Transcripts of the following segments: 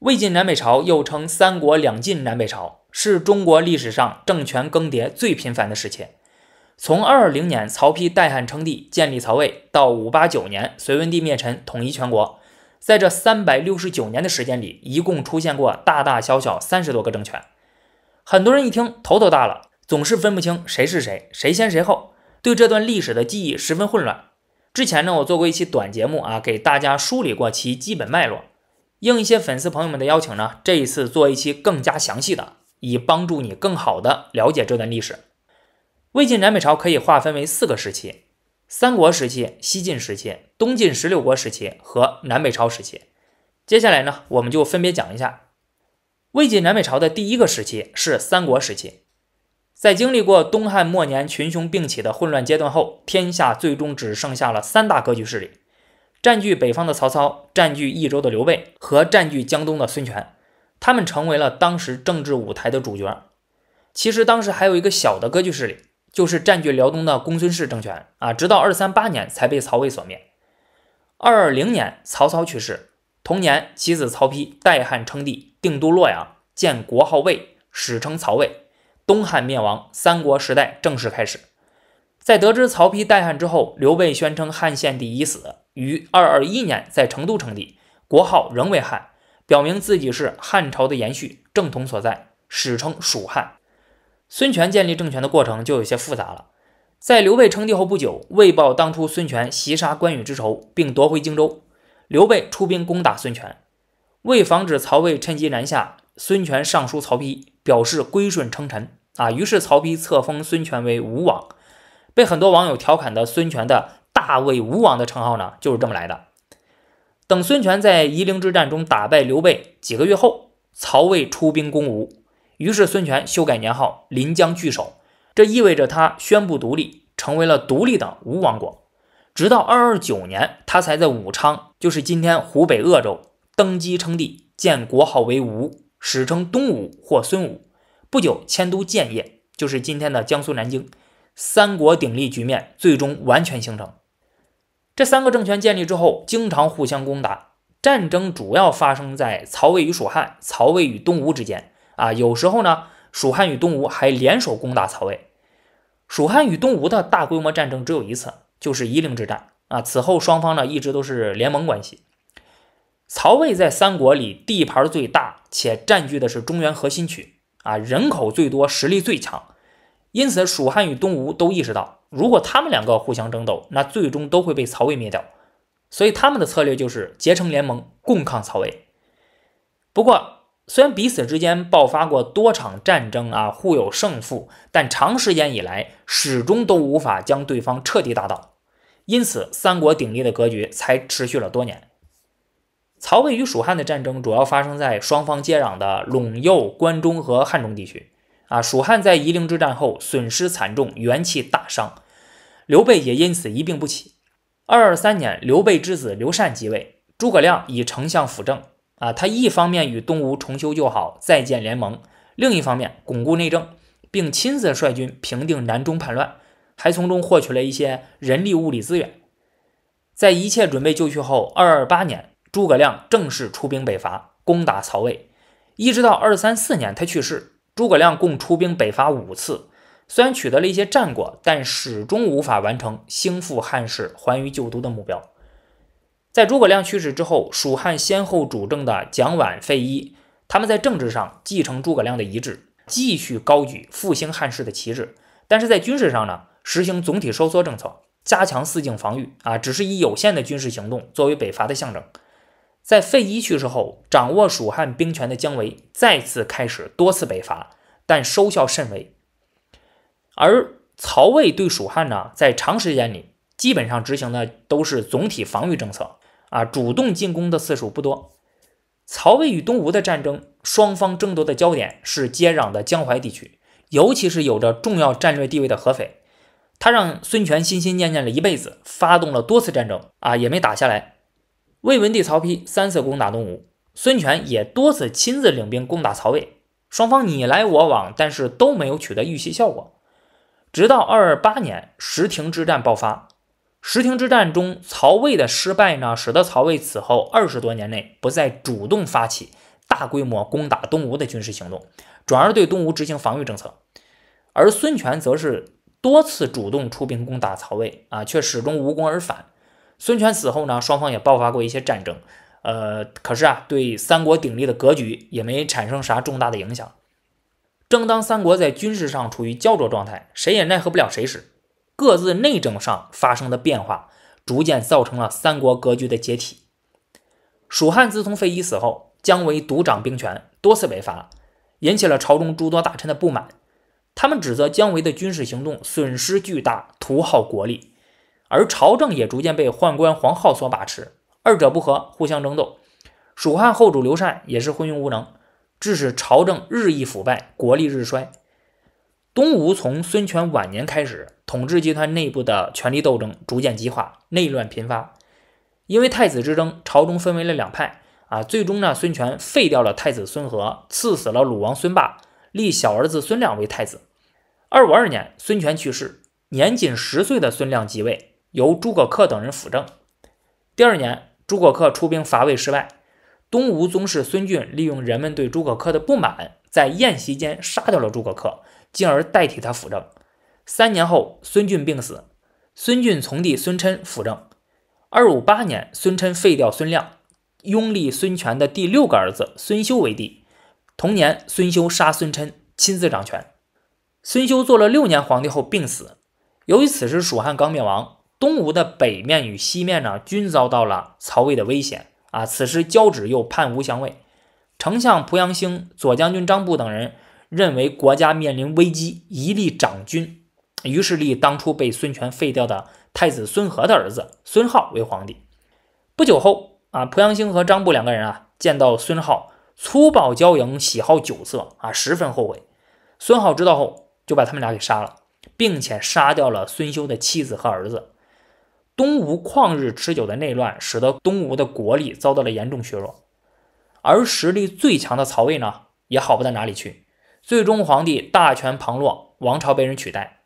魏晋南北朝又称三国两晋南北朝，是中国历史上政权更迭最频繁的时期。从二零年曹丕代汉称帝，建立曹魏，到五八九年隋文帝灭陈，统一全国，在这三百六十九年的时间里，一共出现过大大小小三十多个政权。很多人一听头都大了，总是分不清谁是谁，谁先谁后，对这段历史的记忆十分混乱。之前呢，我做过一期短节目啊，给大家梳理过其基本脉络。应一些粉丝朋友们的邀请呢，这一次做一期更加详细的，以帮助你更好的了解这段历史。魏晋南北朝可以划分为四个时期：三国时期、西晋时期、东晋十六国时期和南北朝时期。接下来呢，我们就分别讲一下魏晋南北朝的第一个时期是三国时期。在经历过东汉末年群雄并起的混乱阶段后，天下最终只剩下了三大割据势力。占据北方的曹操，占据益州的刘备和占据江东的孙权，他们成为了当时政治舞台的主角。其实当时还有一个小的割据势力，就是占据辽东的公孙氏政权啊，直到二三八年才被曹魏所灭。二零年，曹操去世，同年其子曹丕代汉称帝，定都洛阳，建国号魏，史称曹魏。东汉灭亡，三国时代正式开始。在得知曹丕代汉之后，刘备宣称汉献帝已死。于二二一年在成都称帝，国号仍为汉，表明自己是汉朝的延续，正统所在，史称蜀汉。孙权建立政权的过程就有些复杂了。在刘备称帝后不久，为报当初孙权袭杀关羽之仇，并夺回荆州，刘备出兵攻打孙权。为防止曹魏趁机南下，孙权上书曹丕，表示归顺称臣。啊，于是曹丕册封孙权为吴王。被很多网友调侃的孙权的。大魏吴王的称号呢，就是这么来的。等孙权在夷陵之战中打败刘备，几个月后，曹魏出兵攻吴，于是孙权修改年号，临江据守，这意味着他宣布独立，成为了独立的吴王国。直到二二九年，他才在武昌（就是今天湖北鄂州）登基称帝，建国号为吴，史称东吴或孙吴。不久迁都建业（就是今天的江苏南京），三国鼎立局面最终完全形成。这三个政权建立之后，经常互相攻打，战争主要发生在曹魏与蜀汉、曹魏与东吴之间啊。有时候呢，蜀汉与东吴还联手攻打曹魏。蜀汉与东吴的大规模战争只有一次，就是夷陵之战啊。此后双方呢，一直都是联盟关系。曹魏在三国里地盘最大，且占据的是中原核心区啊，人口最多，实力最强。因此，蜀汉与东吴都意识到，如果他们两个互相争斗，那最终都会被曹魏灭掉。所以，他们的策略就是结成联盟，共抗曹魏。不过，虽然彼此之间爆发过多场战争啊，互有胜负，但长时间以来始终都无法将对方彻底打倒。因此，三国鼎立的格局才持续了多年。曹魏与蜀汉的战争主要发生在双方接壤的陇右、关中和汉中地区。啊，蜀汉在夷陵之战后损失惨重，元气大伤，刘备也因此一病不起。二二三年，刘备之子刘禅即位，诸葛亮以丞相辅政。啊，他一方面与东吴重修旧好，再建联盟；另一方面巩固内政，并亲自率军平定南中叛乱，还从中获取了一些人力、物力资源。在一切准备就绪后，二二八年，诸葛亮正式出兵北伐，攻打曹魏。一直到二三四年，他去世。诸葛亮共出兵北伐五次，虽然取得了一些战果，但始终无法完成兴复汉室、还于旧都的目标。在诸葛亮去世之后，蜀汉先后主政的蒋琬、费祎，他们在政治上继承诸葛亮的遗志，继续高举复兴汉室的旗帜，但是在军事上呢，实行总体收缩政策，加强四境防御啊，只是以有限的军事行动作为北伐的象征。在费祎去世后，掌握蜀汉兵权的姜维再次开始多次北伐，但收效甚微。而曹魏对蜀汉呢，在长时间里基本上执行的都是总体防御政策啊，主动进攻的次数不多。曹魏与东吴的战争，双方争夺的焦点是接壤的江淮地区，尤其是有着重要战略地位的合肥，他让孙权心心念念了一辈子，发动了多次战争啊，也没打下来。魏文帝曹丕三次攻打东吴，孙权也多次亲自领兵攻打曹魏，双方你来我往，但是都没有取得预期效果。直到二八年，石亭之战爆发。石亭之战中，曹魏的失败呢，使得曹魏此后二十多年内不再主动发起大规模攻打东吴的军事行动，转而对东吴执行防御政策。而孙权则是多次主动出兵攻打曹魏，啊，却始终无功而返。孙权死后呢，双方也爆发过一些战争，呃，可是啊，对三国鼎立的格局也没产生啥重大的影响。正当三国在军事上处于焦灼状态，谁也奈何不了谁时，各自内政上发生的变化，逐渐造成了三国格局的解体。蜀汉自从费祎死后，姜维独掌兵权，多次北伐，引起了朝中诸多大臣的不满，他们指责姜维的军事行动损失巨大，徒耗国力。而朝政也逐渐被宦官、黄浩所把持，二者不和，互相争斗。蜀汉后主刘禅也是昏庸无能，致使朝政日益腐败，国力日衰。东吴从孙权晚年开始，统治集团内部的权力斗争逐渐激化，内乱频发。因为太子之争，朝中分为了两派啊。最终呢，孙权废掉了太子孙和，赐死了鲁王孙霸，立小儿子孙亮为太子。二五二年，孙权去世，年仅十岁的孙亮即位。由诸葛恪等人辅政。第二年，诸葛恪出兵伐魏失败，东吴宗室孙峻利用人们对诸葛恪的不满，在宴席间杀掉了诸葛恪，进而代替他辅政。三年后，孙俊病死，孙俊从弟孙琛辅政。二五八年，孙琛废掉孙亮，拥立孙权的第六个儿子孙修为帝。同年，孙修杀孙琛，亲自掌权。孙修做了六年皇帝后病死。由于此时蜀汉刚灭亡。东吴的北面与西面呢，均遭到了曹魏的危险啊！此时交趾又叛吴降魏，丞相濮阳兴、左将军张布等人认为国家面临危机，一力掌军，于是立当初被孙权废掉的太子孙和的儿子孙皓为皇帝。不久后啊，濮阳兴和张布两个人啊，见到孙皓粗暴骄营，喜好酒色啊，十分后悔。孙皓知道后，就把他们俩给杀了，并且杀掉了孙休的妻子和儿子。东吴旷日持久的内乱，使得东吴的国力遭到了严重削弱，而实力最强的曹魏呢，也好不到哪里去。最终，皇帝大权旁落，王朝被人取代。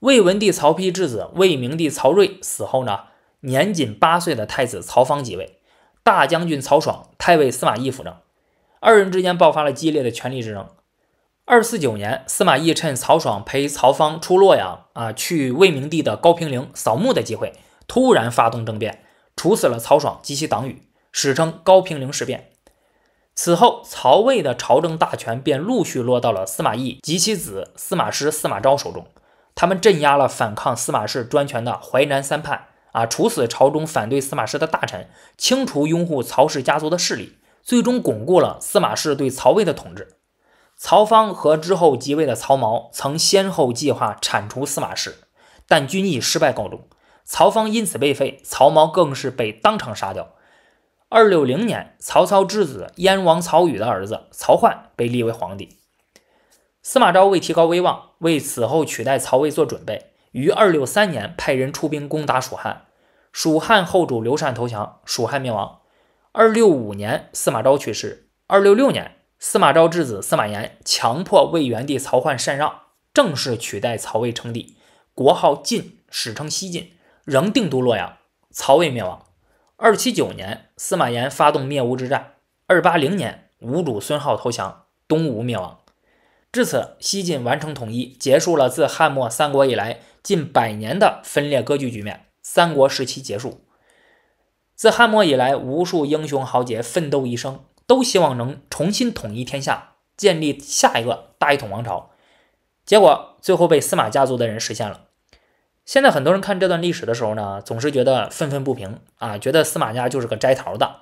魏文帝曹丕之子魏明帝曹睿死后呢，年仅八岁的太子曹芳即位，大将军曹爽、太尉司马懿辅政，二人之间爆发了激烈的权力之争。二四九年，司马懿趁曹爽陪曹芳出洛阳，啊，去魏明帝的高平陵扫墓的机会，突然发动政变，处死了曹爽及其党羽，史称高平陵事变。此后，曹魏的朝政大权便陆续落到了司马懿及其子司马师、司马昭手中。他们镇压了反抗司马氏专权的淮南三叛，啊，处死朝中反对司马氏的大臣，清除拥护曹氏家族的势力，最终巩固了司马氏对曹魏的统治。曹芳和之后即位的曹髦曾先后计划铲除司马氏，但均以失败告终。曹芳因此被废，曹髦更是被当场杀掉。二六零年，曹操之子燕王曹宇的儿子曹奂被立为皇帝。司马昭为提高威望，为此后取代曹魏做准备，于二六三年派人出兵攻打蜀汉，蜀汉后主刘禅投降，蜀汉灭亡。二六五年，司马昭去世。二六六年。司马昭之子司马炎强迫魏元帝曹奂禅让，正式取代曹魏称帝，国号晋，史称西晋，仍定都洛阳。曹魏灭亡。二七九年，司马炎发动灭吴之战。二八零年，吴主孙皓投降，东吴灭亡。至此，西晋完成统一，结束了自汉末三国以来近百年的分裂割据局面。三国时期结束。自汉末以来，无数英雄豪杰奋斗一生。都希望能重新统一天下，建立下一个大一统王朝。结果最后被司马家族的人实现了。现在很多人看这段历史的时候呢，总是觉得愤愤不平啊，觉得司马家就是个摘桃的。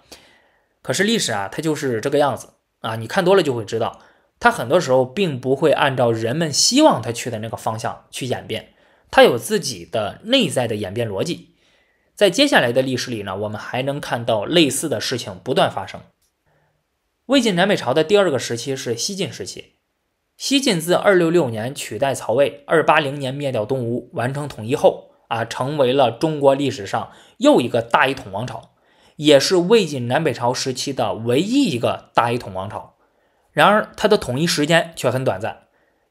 可是历史啊，它就是这个样子啊。你看多了就会知道，它很多时候并不会按照人们希望它去的那个方向去演变，它有自己的内在的演变逻辑。在接下来的历史里呢，我们还能看到类似的事情不断发生。魏晋南北朝的第二个时期是西晋时期。西晋自二六六年取代曹魏，二八零年灭掉东吴，完成统一后，啊，成为了中国历史上又一个大一统王朝，也是魏晋南北朝时期的唯一一个大一统王朝。然而，它的统一时间却很短暂。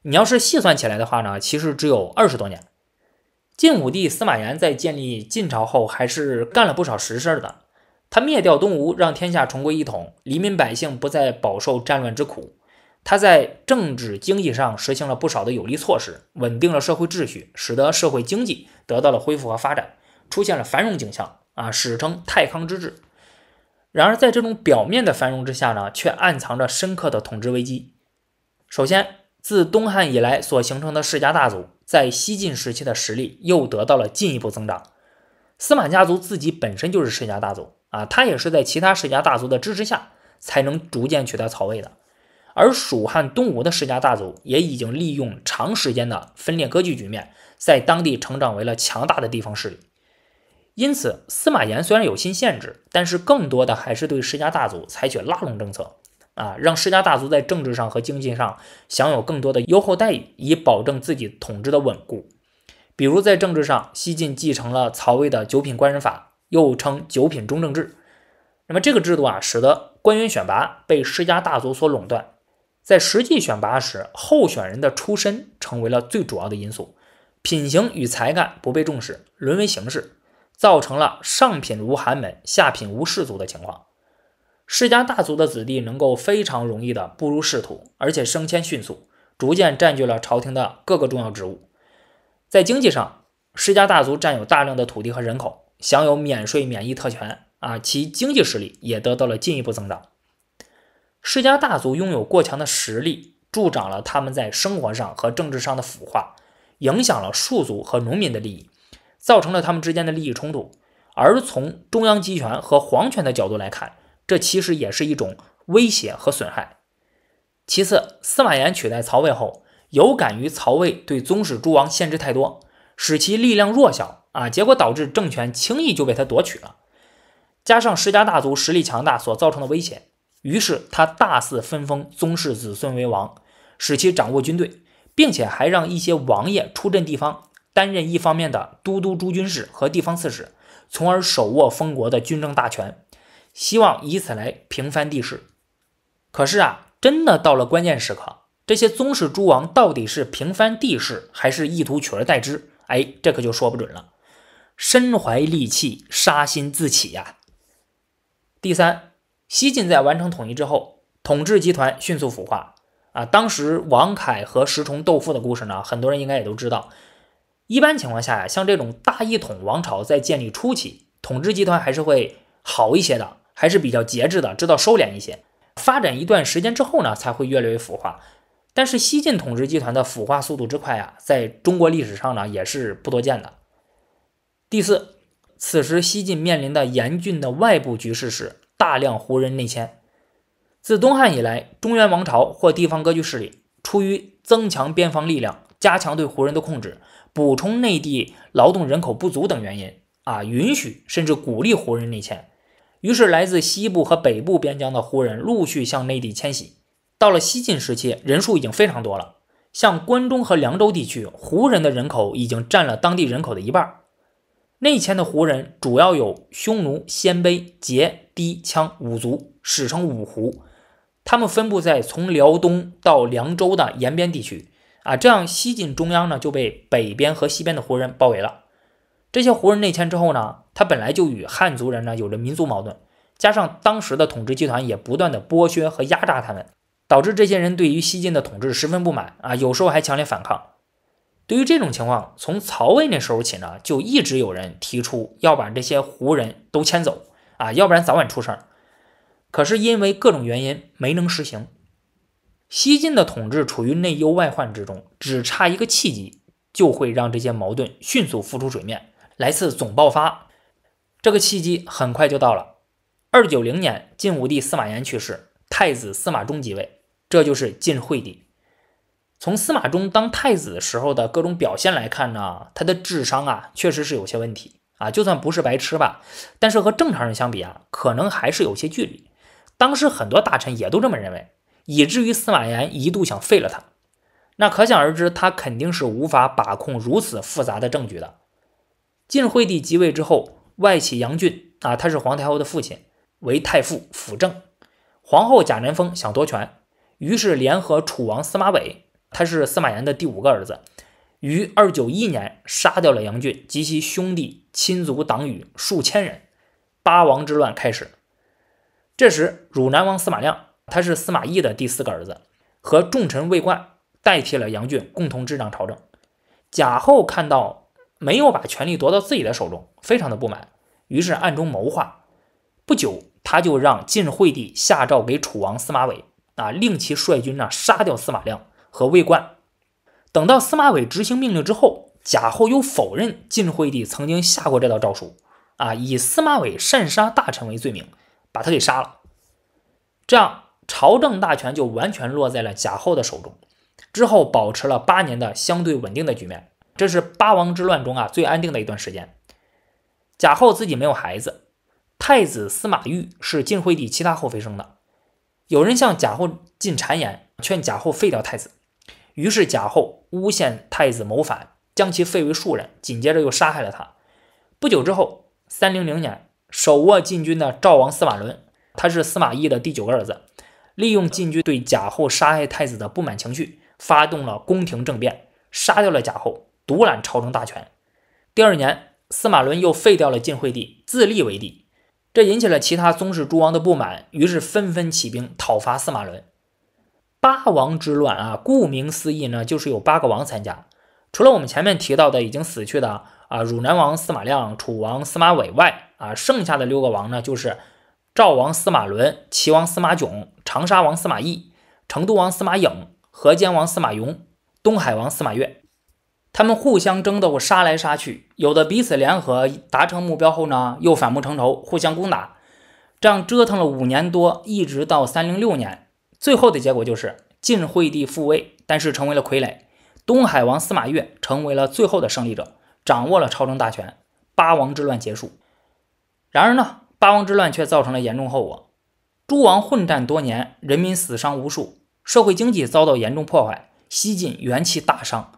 你要是细算起来的话呢，其实只有二十多年。晋武帝司马炎在建立晋朝后，还是干了不少实事的。他灭掉东吴，让天下重归一统，黎民百姓不再饱受战乱之苦。他在政治经济上实行了不少的有利措施，稳定了社会秩序，使得社会经济得到了恢复和发展，出现了繁荣景象，啊，史称太康之治。然而，在这种表面的繁荣之下呢，却暗藏着深刻的统治危机。首先，自东汉以来所形成的世家大族，在西晋时期的实力又得到了进一步增长。司马家族自己本身就是世家大族。啊，他也是在其他世家大族的支持下，才能逐渐取代曹魏的。而蜀汉、东吴的世家大族也已经利用长时间的分裂割据局面，在当地成长为了强大的地方势力。因此，司马炎虽然有新限制，但是更多的还是对世家大族采取拉拢政策，啊，让世家大族在政治上和经济上享有更多的优厚待遇，以保证自己统治的稳固。比如在政治上，西晋继承了曹魏的九品官人法。又称九品中正制，那么这个制度啊，使得官员选拔被世家大族所垄断，在实际选拔时，候选人的出身成为了最主要的因素，品行与才干不被重视，沦为形式，造成了上品无寒门，下品无士族的情况。世家大族的子弟能够非常容易地步入仕途，而且升迁迅速，逐渐占据了朝廷的各个重要职务。在经济上，世家大族占有大量的土地和人口。享有免税、免疫特权啊，其经济实力也得到了进一步增长。世家大族拥有过强的实力，助长了他们在生活上和政治上的腐化，影响了庶族和农民的利益，造成了他们之间的利益冲突。而从中央集权和皇权的角度来看，这其实也是一种威胁和损害。其次，司马炎取代曹魏后，有感于曹魏对宗室诸王限制太多。使其力量弱小啊，结果导致政权轻易就被他夺取了。加上世家大族实力强大所造成的威胁，于是他大肆分封宗室子孙为王，使其掌握军队，并且还让一些王爷出镇地方，担任一方面的都督、诸军事和地方刺史，从而手握封国的军政大权，希望以此来平藩地势。可是啊，真的到了关键时刻，这些宗室诸王到底是平藩地势，还是意图取而代之？哎，这可就说不准了。身怀利器，杀心自起呀。第三，西晋在完成统一之后，统治集团迅速腐化啊。当时王凯和石崇斗富的故事呢，很多人应该也都知道。一般情况下呀，像这种大一统王朝在建立初期，统治集团还是会好一些的，还是比较节制的，知道收敛一些。发展一段时间之后呢，才会越来越腐化。但是西晋统治集团的腐化速度之快啊，在中国历史上呢也是不多见的。第四，此时西晋面临的严峻的外部局势是大量胡人内迁。自东汉以来，中原王朝或地方割据势力出于增强边防力量、加强对胡人的控制、补充内地劳动人口不足等原因啊，允许甚至鼓励胡人内迁。于是，来自西部和北部边疆的胡人陆续向内地迁徙。到了西晋时期，人数已经非常多了。像关中和凉州地区，胡人的人口已经占了当地人口的一半。内迁的胡人主要有匈奴、鲜卑、羯、氐、羌五族，史称五胡。他们分布在从辽东到凉州的延边地区。啊，这样西晋中央呢就被北边和西边的胡人包围了。这些胡人内迁之后呢，他本来就与汉族人呢有着民族矛盾，加上当时的统治集团也不断的剥削和压榨他们。导致这些人对于西晋的统治十分不满啊，有时候还强烈反抗。对于这种情况，从曹魏那时候起呢，就一直有人提出要把这些胡人都迁走啊，要不然早晚出事儿。可是因为各种原因没能实行。西晋的统治处于内忧外患之中，只差一个契机就会让这些矛盾迅速浮出水面，来次总爆发。这个契机很快就到了。二九零年，晋武帝司马炎去世，太子司马衷即位。这就是晋惠帝。从司马衷当太子的时候的各种表现来看呢，他的智商啊，确实是有些问题啊。就算不是白痴吧，但是和正常人相比啊，可能还是有些距离。当时很多大臣也都这么认为，以至于司马炎一度想废了他。那可想而知，他肯定是无法把控如此复杂的政局的。晋惠帝即位之后，外戚杨俊啊，他是皇太后的父亲，为太傅辅政。皇后贾南风想夺权。于是联合楚王司马玮，他是司马炎的第五个儿子，于二九一年杀掉了杨俊及其兄弟亲族党羽数千人，八王之乱开始。这时，汝南王司马亮，他是司马懿的第四个儿子，和重臣魏冠代替了杨俊，共同执掌朝政。贾后看到没有把权力夺到自己的手中，非常的不满，于是暗中谋划。不久，他就让晋惠帝下诏给楚王司马玮。啊！令其率军呢，杀掉司马亮和魏冠。等到司马玮执行命令之后，贾后又否认晋惠帝曾经下过这道诏书，啊，以司马玮擅杀大臣为罪名，把他给杀了。这样，朝政大权就完全落在了贾后的手中。之后，保持了八年的相对稳定的局面，这是八王之乱中啊最安定的一段时间。贾后自己没有孩子，太子司马昱是晋惠帝其他后妃生的。有人向贾后进谗言，劝贾后废掉太子，于是贾后诬陷太子谋反，将其废为庶人，紧接着又杀害了他。不久之后，三零零年，手握禁军的赵王司马伦，他是司马懿的第九个儿子，利用禁军对贾后杀害太子的不满情绪，发动了宫廷政变，杀掉了贾后，独揽朝政大权。第二年，司马伦又废掉了晋惠帝，自立为帝。这引起了其他宗室诸王的不满，于是纷纷起兵讨伐司马伦。八王之乱啊，顾名思义呢，就是有八个王参加。除了我们前面提到的已经死去的啊汝南王司马亮、楚王司马伟外，啊剩下的六个王呢，就是赵王司马伦、齐王司马炯、长沙王司马懿、成都王司马颖、河间王司马颙、东海王司马越。他们互相争斗，杀来杀去，有的彼此联合，达成目标后呢，又反目成仇，互相攻打，这样折腾了五年多，一直到三零六年，最后的结果就是晋惠帝复位，但是成为了傀儡。东海王司马越成为了最后的胜利者，掌握了朝政大权，八王之乱结束。然而呢，八王之乱却造成了严重后果，诸王混战多年，人民死伤无数，社会经济遭到严重破坏，西晋元气大伤。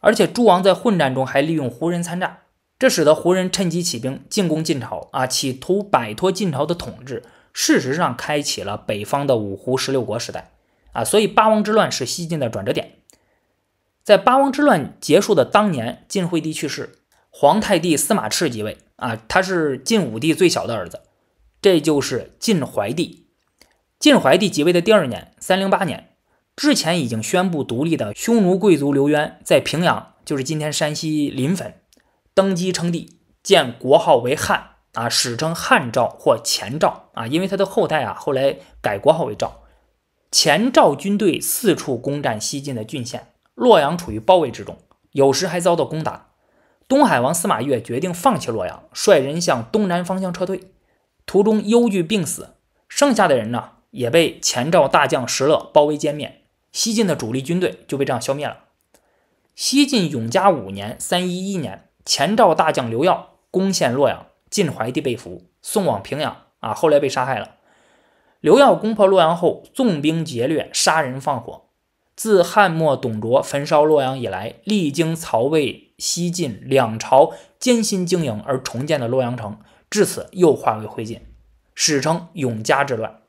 而且诸王在混战中还利用胡人参战，这使得胡人趁机起兵进攻晋朝啊，企图摆脱晋朝的统治，事实上开启了北方的五胡十六国时代啊。所以八王之乱是西晋的转折点。在八王之乱结束的当年，晋惠帝去世，皇太帝司马炽即位啊，他是晋武帝最小的儿子，这就是晋怀帝。晋怀帝即位的第二年，三零八年。之前已经宣布独立的匈奴贵族刘渊，在平阳，就是今天山西临汾，登基称帝，建国号为汉，啊，史称汉赵或前赵，啊，因为他的后代啊，后来改国号为赵。前赵军队四处攻占西晋的郡县，洛阳处于包围之中，有时还遭到攻打。东海王司马越决定放弃洛阳，率人向东南方向撤退，途中忧惧病死。剩下的人呢，也被前赵大将石勒包围歼灭。西晋的主力军队就被这样消灭了。西晋永嘉五年（三一一年），前赵大将刘曜攻陷洛阳，晋怀帝被俘，送往平阳，啊，后来被杀害了。刘耀攻破洛阳后，纵兵劫掠，杀人放火。自汉末董卓焚烧洛阳以来，历经曹魏、西晋两朝艰辛经营而重建的洛阳城，至此又化为灰烬，史称永嘉之乱。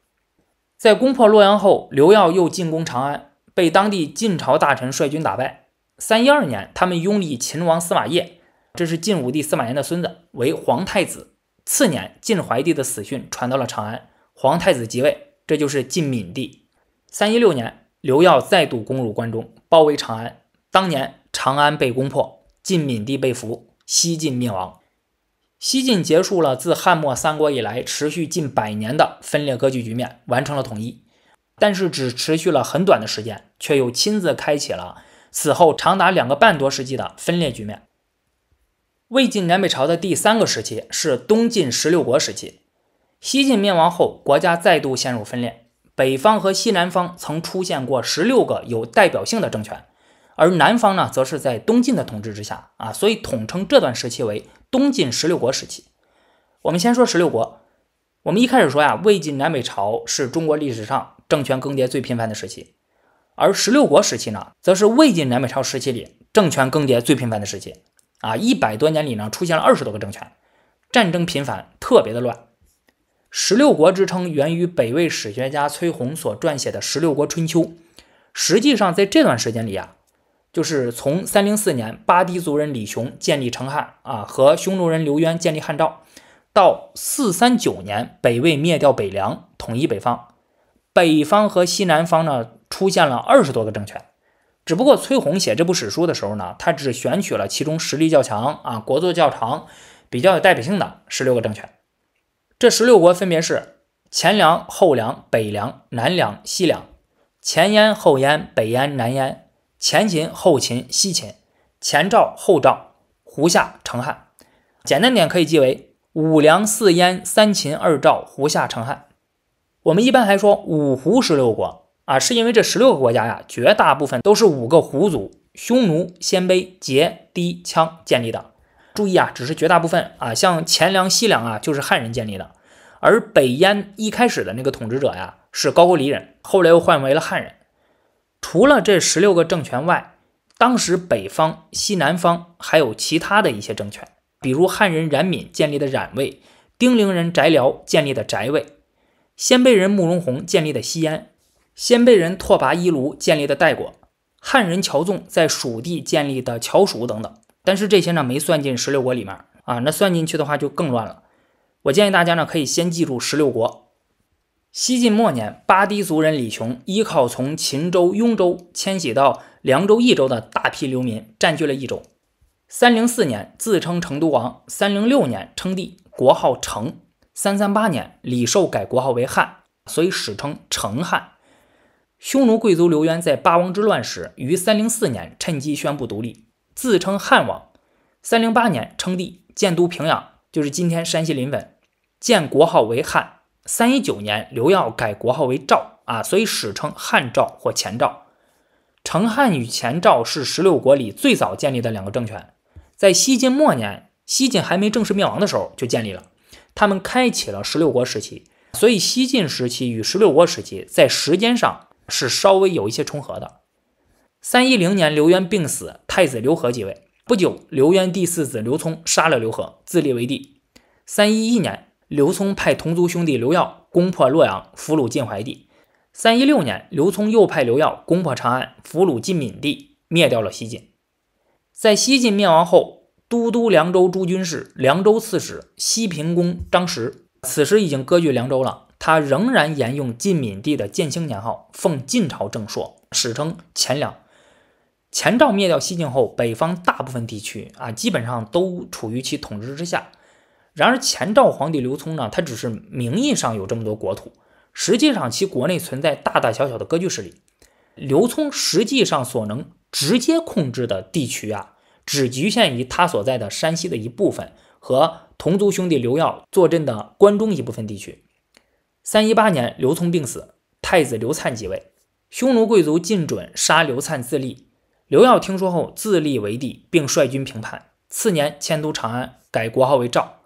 在攻破洛阳后，刘耀又进攻长安。被当地晋朝大臣率军打败。三一二年，他们拥立秦王司马邺，这是晋武帝司马炎的孙子，为皇太子。次年，晋怀帝的死讯传到了长安，皇太子即位，这就是晋闵帝。三一六年，刘曜再度攻入关中，包围长安。当年，长安被攻破，晋敏帝被俘，西晋灭亡。西晋结束了自汉末三国以来持续近百年的分裂割据局面，完成了统一。但是只持续了很短的时间，却又亲自开启了此后长达两个半多世纪的分裂局面。魏晋南北朝的第三个时期是东晋十六国时期。西晋灭亡后，国家再度陷入分裂，北方和西南方曾出现过十六个有代表性的政权，而南方呢，则是在东晋的统治之下啊，所以统称这段时期为东晋十六国时期。我们先说十六国。我们一开始说呀，魏晋南北朝是中国历史上。政权更迭最频繁的时期，而十六国时期呢，则是魏晋南北朝时期里政权更迭最频繁的时期啊！一百多年里呢，出现了二十多个政权，战争频繁，特别的乱。十六国之称源于北魏史学家崔洪所撰写的《十六国春秋》，实际上在这段时间里啊，就是从三零四年八氐族人李雄建立成汉啊，和匈奴人刘渊建立汉赵，到四三九年北魏灭掉北凉，统一北方。北方和西南方呢，出现了二十多个政权，只不过崔洪写这部史书的时候呢，他只选取了其中实力较强、啊国祚较长、比较有代表性的十六个政权。这十六国分别是前凉、后凉、北凉、南凉、西凉、前燕、后燕、北燕、南燕、前秦、后秦、西秦、前赵、后赵、胡夏、成汉。简单点可以记为五凉四燕三秦二赵胡夏成汉。我们一般还说五胡十六国啊，是因为这十六个国家呀，绝大部分都是五个胡族——匈奴、鲜卑、羯、氐、羌建立的。注意啊，只是绝大部分啊，像前凉、西凉啊，就是汉人建立的。而北燕一开始的那个统治者呀，是高句丽人，后来又换为了汉人。除了这十六个政权外，当时北方、西南方还有其他的一些政权，比如汉人冉闵建立的冉魏，丁陵人翟辽建立的翟魏。鲜卑人慕容宏建立的西安，鲜卑人拓跋猗卢建立的代国，汉人侨纵在蜀地建立的乔蜀等等。但是这些呢没算进十六国里面啊，那算进去的话就更乱了。我建议大家呢可以先记住十六国。西晋末年，巴氐族人李琼依靠从秦州、雍州迁徙到凉州、益州的大批流民，占据了益州。三零四年自称成都王，三零六年称帝，国号成。三三八年，李寿改国号为汉，所以史称成汉。匈奴贵族刘渊在八王之乱时，于三零四年趁机宣布独立，自称汉王。三零八年称帝，建都平阳，就是今天山西临汾，建国号为汉。三一九年，刘耀改国号为赵，啊，所以史称汉赵或前赵。成汉与前赵是十六国里最早建立的两个政权，在西晋末年，西晋还没正式灭亡的时候就建立了。他们开启了十六国时期，所以西晋时期与十六国时期在时间上是稍微有一些重合的。三一零年，刘渊病死，太子刘和继位。不久，刘渊第四子刘聪杀了刘和，自立为帝。三一一年，刘聪派同族兄弟刘耀攻破洛阳，俘虏晋怀帝。三一六年，刘聪又派刘耀攻破长安，俘虏晋闵帝，灭掉了西晋。在西晋灭亡后。都督凉州诸军事、凉州刺史、西平公张实，此时已经割据凉州了。他仍然沿用晋敏帝的建兴年号，奉晋朝正朔，史称前凉。前赵灭掉西晋后，北方大部分地区啊，基本上都处于其统治之下。然而前赵皇帝刘聪呢，他只是名义上有这么多国土，实际上其国内存在大大小小的割据势力。刘聪实际上所能直接控制的地区啊。只局限于他所在的山西的一部分和同族兄弟刘耀坐镇的关中一部分地区。三一八年，刘聪病死，太子刘粲即位。匈奴贵族进准杀刘粲自立，刘耀听说后自立为帝，并率军平叛。次年迁都长安，改国号为赵。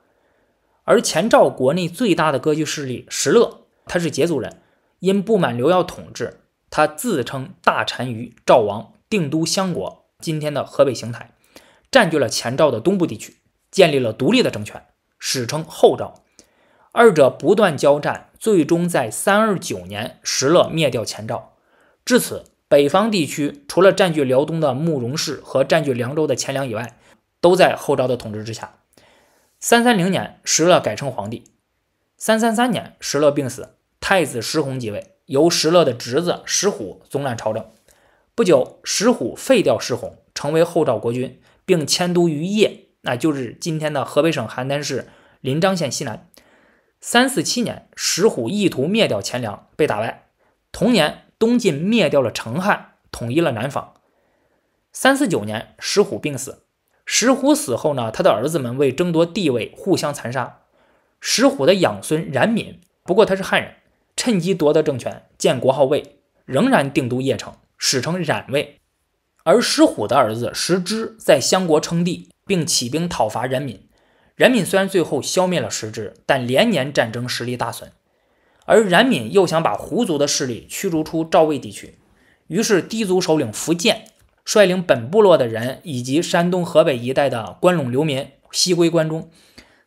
而前赵国内最大的割据势力石勒，他是羯族人，因不满刘耀统治，他自称大单于、赵王，定都襄国（今天的河北邢台）。占据了前赵的东部地区，建立了独立的政权，史称后赵。二者不断交战，最终在三二九年，石勒灭掉前赵。至此，北方地区除了占据辽东的慕容氏和占据凉州的钱粮以外，都在后赵的统治之下。三三零年，石勒改称皇帝。三三三年，石勒病死，太子石弘即位，由石勒的侄子石虎总揽朝政。不久，石虎废掉石弘，成为后赵国君。并迁都于邺，那就是今天的河北省邯郸市临漳县西南。三四七年，石虎意图灭掉钱粮，被打败。同年，东晋灭掉了成汉，统一了南方。三四九年，石虎病死。石虎死后呢，他的儿子们为争夺帝位互相残杀。石虎的养孙冉闵，不过他是汉人，趁机夺得政权，建国号魏，仍然定都邺城，史称冉魏。而石虎的儿子石之在襄国称帝，并起兵讨伐冉闵。冉闵虽然最后消灭了石之，但连年战争实力大损。而冉闵又想把胡族的势力驱逐出赵魏地区，于是氐族首领苻建率领本部落的人以及山东、河北一带的关陇流民西归关中。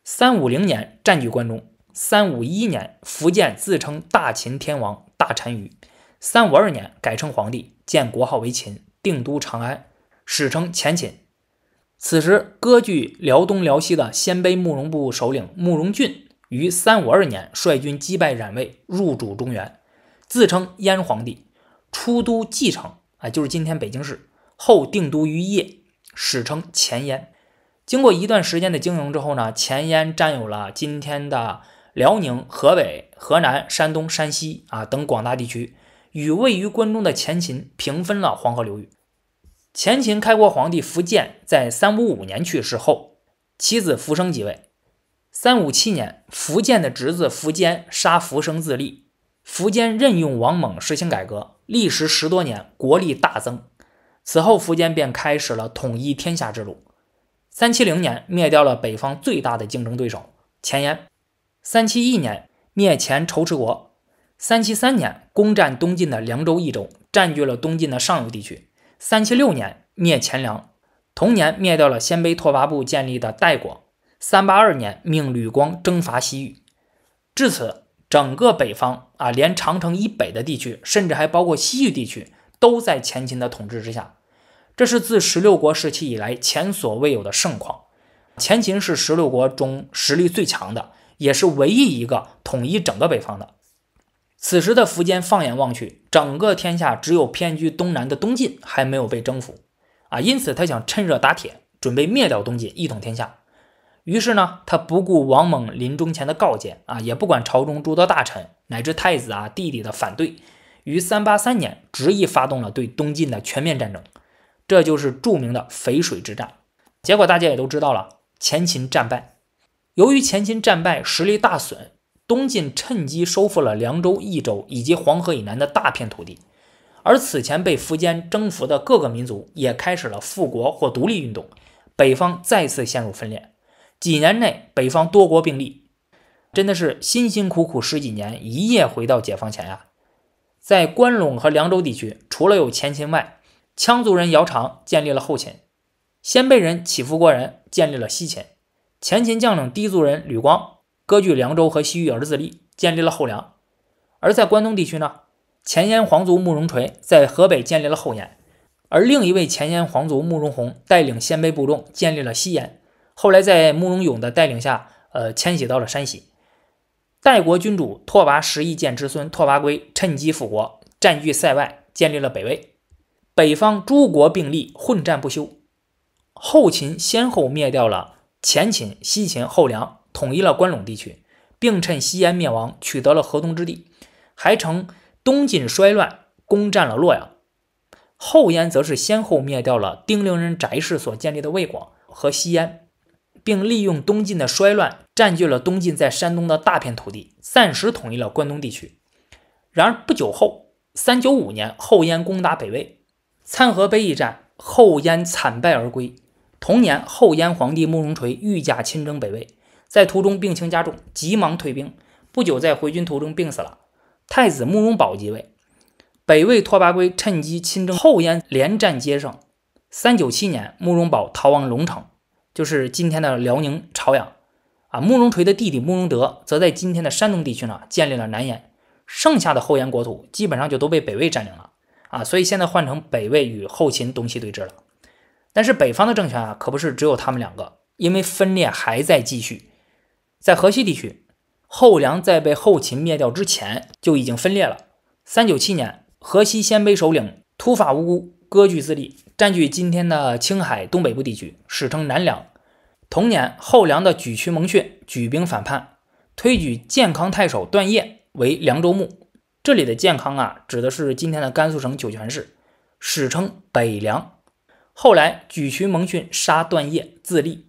三五零年占据关中，三五一年苻建自称大秦天王、大单于，三五二年改称皇帝，建国号为秦。定都长安，史称前秦。此时割据辽东、辽西的鲜卑慕容部首领慕容俊，于三五二年率军击败冉魏，入主中原，自称燕皇帝，出都蓟城，啊，就是今天北京市。后定都于邺，史称前燕。经过一段时间的经营之后呢，前燕占有了今天的辽宁、河北、河南、山东、山西啊等广大地区。与位于关中的前秦平分了黄河流域。前秦开国皇帝苻建在三五五年去世后，其子苻生即位。三五七年，苻建的侄子苻坚杀苻生自立。苻坚任用王猛实行改革，历时十多年，国力大增。此后，苻坚便开始了统一天下之路。三七零年，灭掉了北方最大的竞争对手前燕。三七一年，灭前仇池国。三七三年，攻占东晋的凉州、益州，占据了东晋的上游地区。三七六年灭前凉，同年灭掉了鲜卑拓跋部建立的代国。三八二年，命吕光征伐西域。至此，整个北方啊，连长城以北的地区，甚至还包括西域地区，都在前秦的统治之下。这是自十六国时期以来前所未有的盛况。前秦是十六国中实力最强的，也是唯一一个统一整个北方的。此时的苻坚放眼望去，整个天下只有偏居东南的东晋还没有被征服，啊，因此他想趁热打铁，准备灭掉东晋，一统天下。于是呢，他不顾王猛临终前的告诫，啊，也不管朝中诸多大臣乃至太子啊弟弟的反对，于三八三年执意发动了对东晋的全面战争，这就是著名的淝水之战。结果大家也都知道了，前秦战败，由于前秦战败，实力大损。东晋趁机收复了凉州、益州以及黄河以南的大片土地，而此前被苻坚征服的各个民族也开始了复国或独立运动，北方再次陷入分裂。几年内，北方多国并立，真的是辛辛苦苦十几年，一夜回到解放前呀！在关陇和凉州地区，除了有前秦外，羌族人姚苌建立了后秦，鲜卑人乞伏国人建立了西秦，前秦将领氐族人吕光。割据凉州和西域而自立，建立了后梁。而在关东地区呢，前燕皇族慕容垂在河北建立了后燕，而另一位前燕皇族慕容宏带领鲜卑部众建立了西燕，后来在慕容永的带领下，呃，迁徙到了山西。代国君主拓跋十一建之孙拓跋圭趁机复国，占据塞外，建立了北魏。北方诸国并立，混战不休。后秦先后灭掉了前秦、西秦、后凉。统一了关陇地区，并趁西燕灭亡，取得了河东之地，还乘东晋衰乱，攻占了洛阳。后燕则是先后灭掉了丁零人翟氏所建立的魏广和西燕，并利用东晋的衰乱，占据了东晋在山东的大片土地，暂时统一了关东地区。然而不久后，三九五年，后燕攻打北魏，参合碑一战，后燕惨败而归。同年后，燕皇帝慕容垂御驾亲征北魏。在途中病情加重，急忙退兵。不久，在回军途中病死了。太子慕容宝即位，北魏拓跋圭趁机亲征后燕，连战皆胜。三九七年，慕容宝逃亡龙城，就是今天的辽宁朝阳。啊，慕容垂的弟弟慕容德则在今天的山东地区呢，建立了南燕。剩下的后燕国土基本上就都被北魏占领了。啊，所以现在换成北魏与后秦东西对峙了。但是北方的政权啊，可不是只有他们两个，因为分裂还在继续。在河西地区，后梁在被后秦灭掉之前就已经分裂了。三九七年，河西鲜卑首领突发无孤割据自立，占据今天的青海东北部地区，史称南梁。同年，后梁的沮渠蒙逊举兵反叛，推举建康太守段业为凉州牧。这里的建康啊，指的是今天的甘肃省酒泉市，史称北凉。后来，沮渠蒙逊杀段业，自立。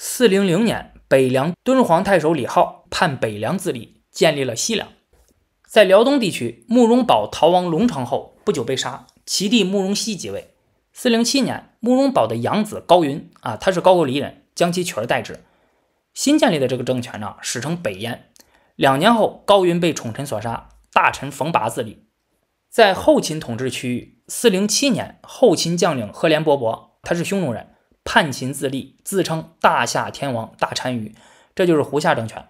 四零零年，北凉敦煌太守李浩叛北凉自立，建立了西凉。在辽东地区，慕容宝逃亡龙城后不久被杀，其弟慕容熙即位。四零七年，慕容宝的养子高云啊，他是高句丽人，将其取而代之。新建立的这个政权呢，史称北燕。两年后，高云被宠臣所杀，大臣冯跋自立。在后秦统治区域，四零七年，后秦将领赫连勃勃，他是匈奴人。叛秦自立，自称大夏天王、大单于，这就是胡夏政权。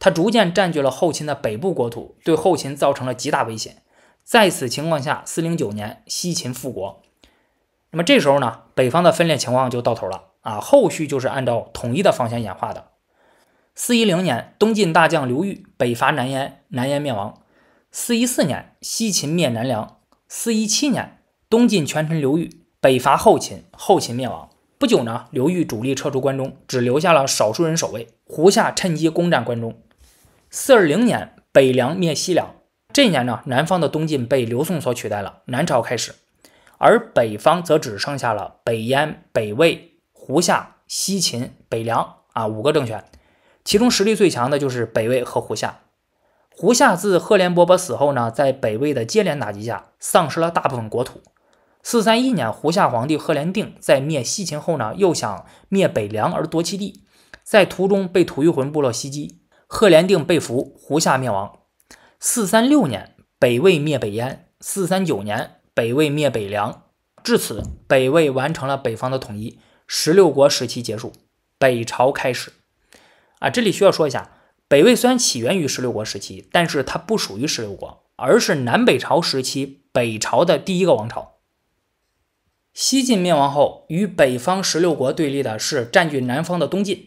他逐渐占据了后秦的北部国土，对后秦造成了极大威胁。在此情况下，四零九年西秦复国。那么这时候呢，北方的分裂情况就到头了啊！后续就是按照统一的方向演化的。四一零年，东晋大将刘裕北伐南燕，南燕灭亡。四一四年，西秦灭南梁。四一七年，东晋权臣刘裕北伐后秦，后秦灭亡。不久呢，刘裕主力撤出关中，只留下了少数人守卫。胡夏趁机攻占关中。四二零年，北凉灭西凉。这一年呢，南方的东晋被刘宋所取代了，南朝开始。而北方则只剩下了北燕、北魏、胡夏、西秦、北凉啊五个政权，其中实力最强的就是北魏和胡夏。胡夏自赫连勃勃死后呢，在北魏的接连打击下，丧失了大部分国土。四三一年，胡夏皇帝赫连定在灭西秦后呢，又想灭北凉而夺其地，在途中被吐谷浑部落袭击，赫连定被俘，胡夏灭亡。四三六年，北魏灭北燕；四三九年，北魏灭北凉。至此，北魏完成了北方的统一，十六国时期结束，北朝开始。啊，这里需要说一下，北魏虽然起源于十六国时期，但是它不属于十六国，而是南北朝时期北朝的第一个王朝。西晋灭亡后，与北方十六国对立的是占据南方的东晋。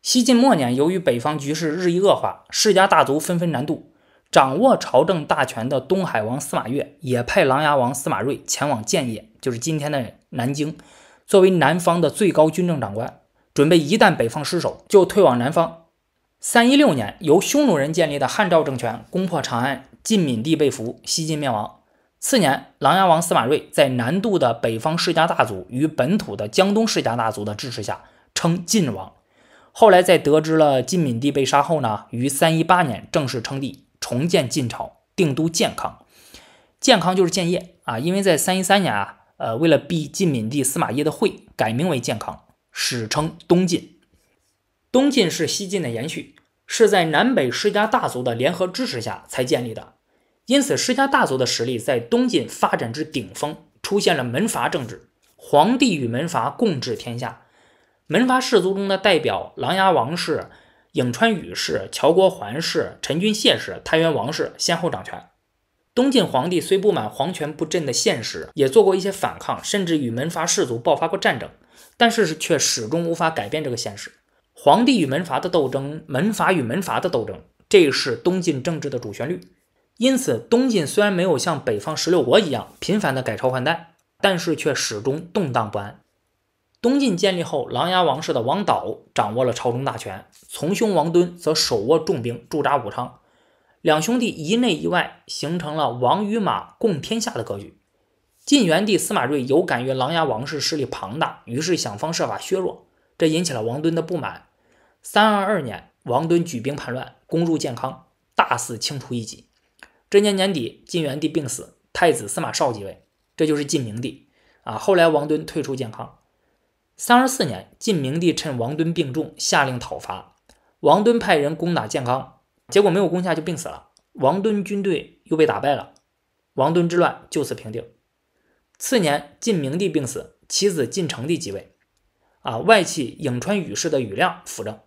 西晋末年，由于北方局势日益恶化，世家大族纷纷南渡。掌握朝政大权的东海王司马越也派琅琊王司马睿前往建业，就是今天的南京，作为南方的最高军政长官，准备一旦北方失守，就退往南方。三一六年，由匈奴人建立的汉赵政权攻破长安，晋敏帝被俘，西晋灭亡。次年，琅琊王司马睿在南渡的北方世家大族与本土的江东世家大族的支持下称晋王。后来，在得知了晋敏帝被杀后呢，于三一八年正式称帝，重建晋朝，定都建康。建康就是建业啊，因为在三一三年啊，呃，为了避晋敏帝司马邺的讳，改名为建康，史称东晋。东晋是西晋的延续，是在南北世家大族的联合支持下才建立的。因此，世家大族的实力在东晋发展至顶峰，出现了门阀政治，皇帝与门阀共治天下。门阀士族中的代表，琅琊王氏、颍川禹氏、乔国桓氏、陈君谢氏、太原王氏先后掌权。东晋皇帝虽不满皇权不振的现实，也做过一些反抗，甚至与门阀士族爆发过战争，但是却始终无法改变这个现实。皇帝与门阀的斗争，门阀与门阀的斗争，这是东晋政治的主旋律。因此，东晋虽然没有像北方十六国一样频繁的改朝换代，但是却始终动荡不安。东晋建立后，琅琊王氏的王导掌握了朝中大权，从兄王敦则手握重兵驻扎武昌，两兄弟一内一外，形成了王与马共天下的格局。晋元帝司马睿有感于琅琊王氏势力庞大，于是想方设法削弱，这引起了王敦的不满。三二二年，王敦举兵叛乱，攻入建康，大肆清除异己。这年年底，晋元帝病死，太子司马绍即位，这就是晋明帝啊。后来王敦退出建康。三十四年，晋明帝趁王敦病重，下令讨伐王敦，派人攻打建康，结果没有攻下就病死了。王敦军队又被打败了，王敦之乱就此平定。次年，晋明帝病死，其子晋成帝即位，啊，外戚颍川羽氏的羽亮辅政。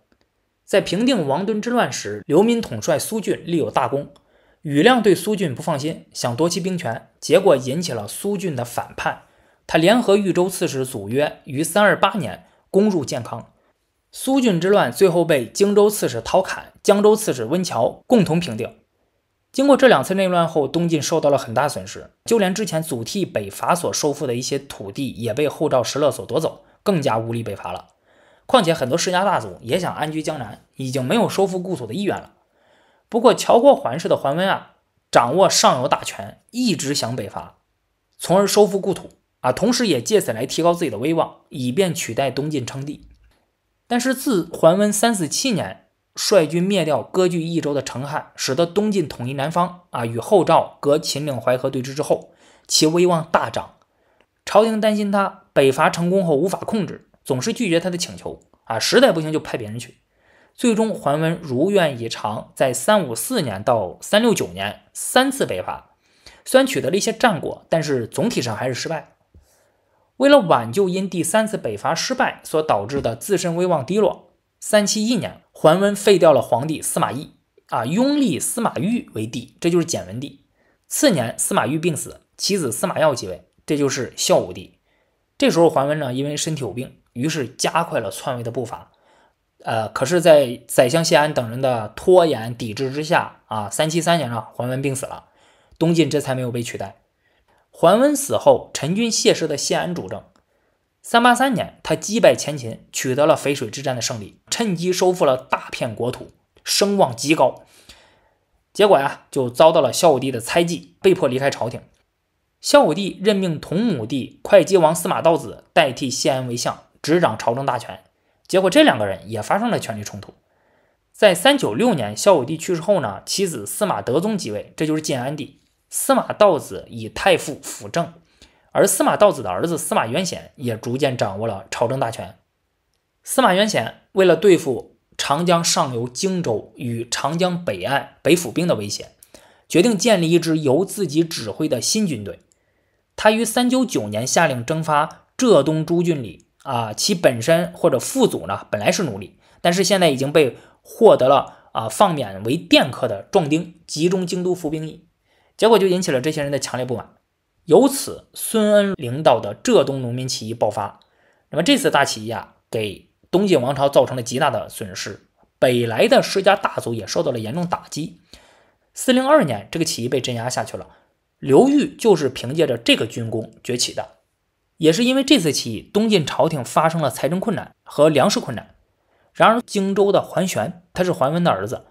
在平定王敦之乱时，刘敏统帅苏峻，立有大功。庾亮对苏俊不放心，想夺其兵权，结果引起了苏俊的反叛。他联合豫州刺史祖约，于三二八年攻入建康。苏俊之乱最后被荆州刺史陶侃、江州刺史温峤共同平定。经过这两次内乱后，东晋受到了很大损失，就连之前祖逖北伐所收复的一些土地，也被后赵石勒所夺走，更加无力北伐了。况且很多世家大族也想安居江南，已经没有收复故土的意愿了。不过，乔国环氏的桓温啊，掌握上游大权，一直想北伐，从而收复故土啊，同时也借此来提高自己的威望，以便取代东晋称帝。但是，自桓温三四七年率军灭掉割据益州的成汉，使得东晋统一南方啊，与后赵隔秦岭淮河对峙之后，其威望大涨。朝廷担心他北伐成功后无法控制，总是拒绝他的请求啊，实在不行就派别人去。最终，桓温如愿以偿，在三五四年到三六九年三次北伐，虽然取得了一些战果，但是总体上还是失败。为了挽救因第三次北伐失败所导致的自身威望低落，三七一年，桓温废掉了皇帝司马懿，啊，拥立司马昱为帝，这就是简文帝。次年，司马昱病死，其子司马曜即位，这就是孝武帝。这时候，桓温呢，因为身体有病，于是加快了篡位的步伐。呃，可是，在宰相谢安等人的拖延抵制之下啊，三七三年上，桓温病死了，东晋这才没有被取代。桓温死后，陈军谢氏的谢安主政。三八三年，他击败前秦，取得了淝水之战的胜利，趁机收复了大片国土，声望极高。结果呀，就遭到了孝武帝的猜忌，被迫离开朝廷。孝武帝任命同母弟会稽王司马道子代替谢安为相，执掌朝政大权。结果，这两个人也发生了权力冲突。在三九六年，孝武帝去世后呢，其子司马德宗即位，这就是晋安帝。司马道子以太傅辅政，而司马道子的儿子司马元显也逐渐掌握了朝政大权。司马元显为了对付长江上游荆州与长江北岸北府兵的威胁，决定建立一支由自己指挥的新军队。他于三九九年下令征发浙东诸郡里。啊，其本身或者父祖呢，本来是奴隶，但是现在已经被获得了啊放免为佃客的壮丁，集中京都服兵役，结果就引起了这些人的强烈不满，由此孙恩领导的浙东农民起义爆发。那么这次大起义啊，给东晋王朝造成了极大的损失，北来的世家大族也受到了严重打击。四零二年，这个起义被镇压下去了，刘裕就是凭借着这个军功崛起的。也是因为这次起义，东晋朝廷发生了财政困难和粮食困难。然而，荆州的桓玄，他是桓温的儿子，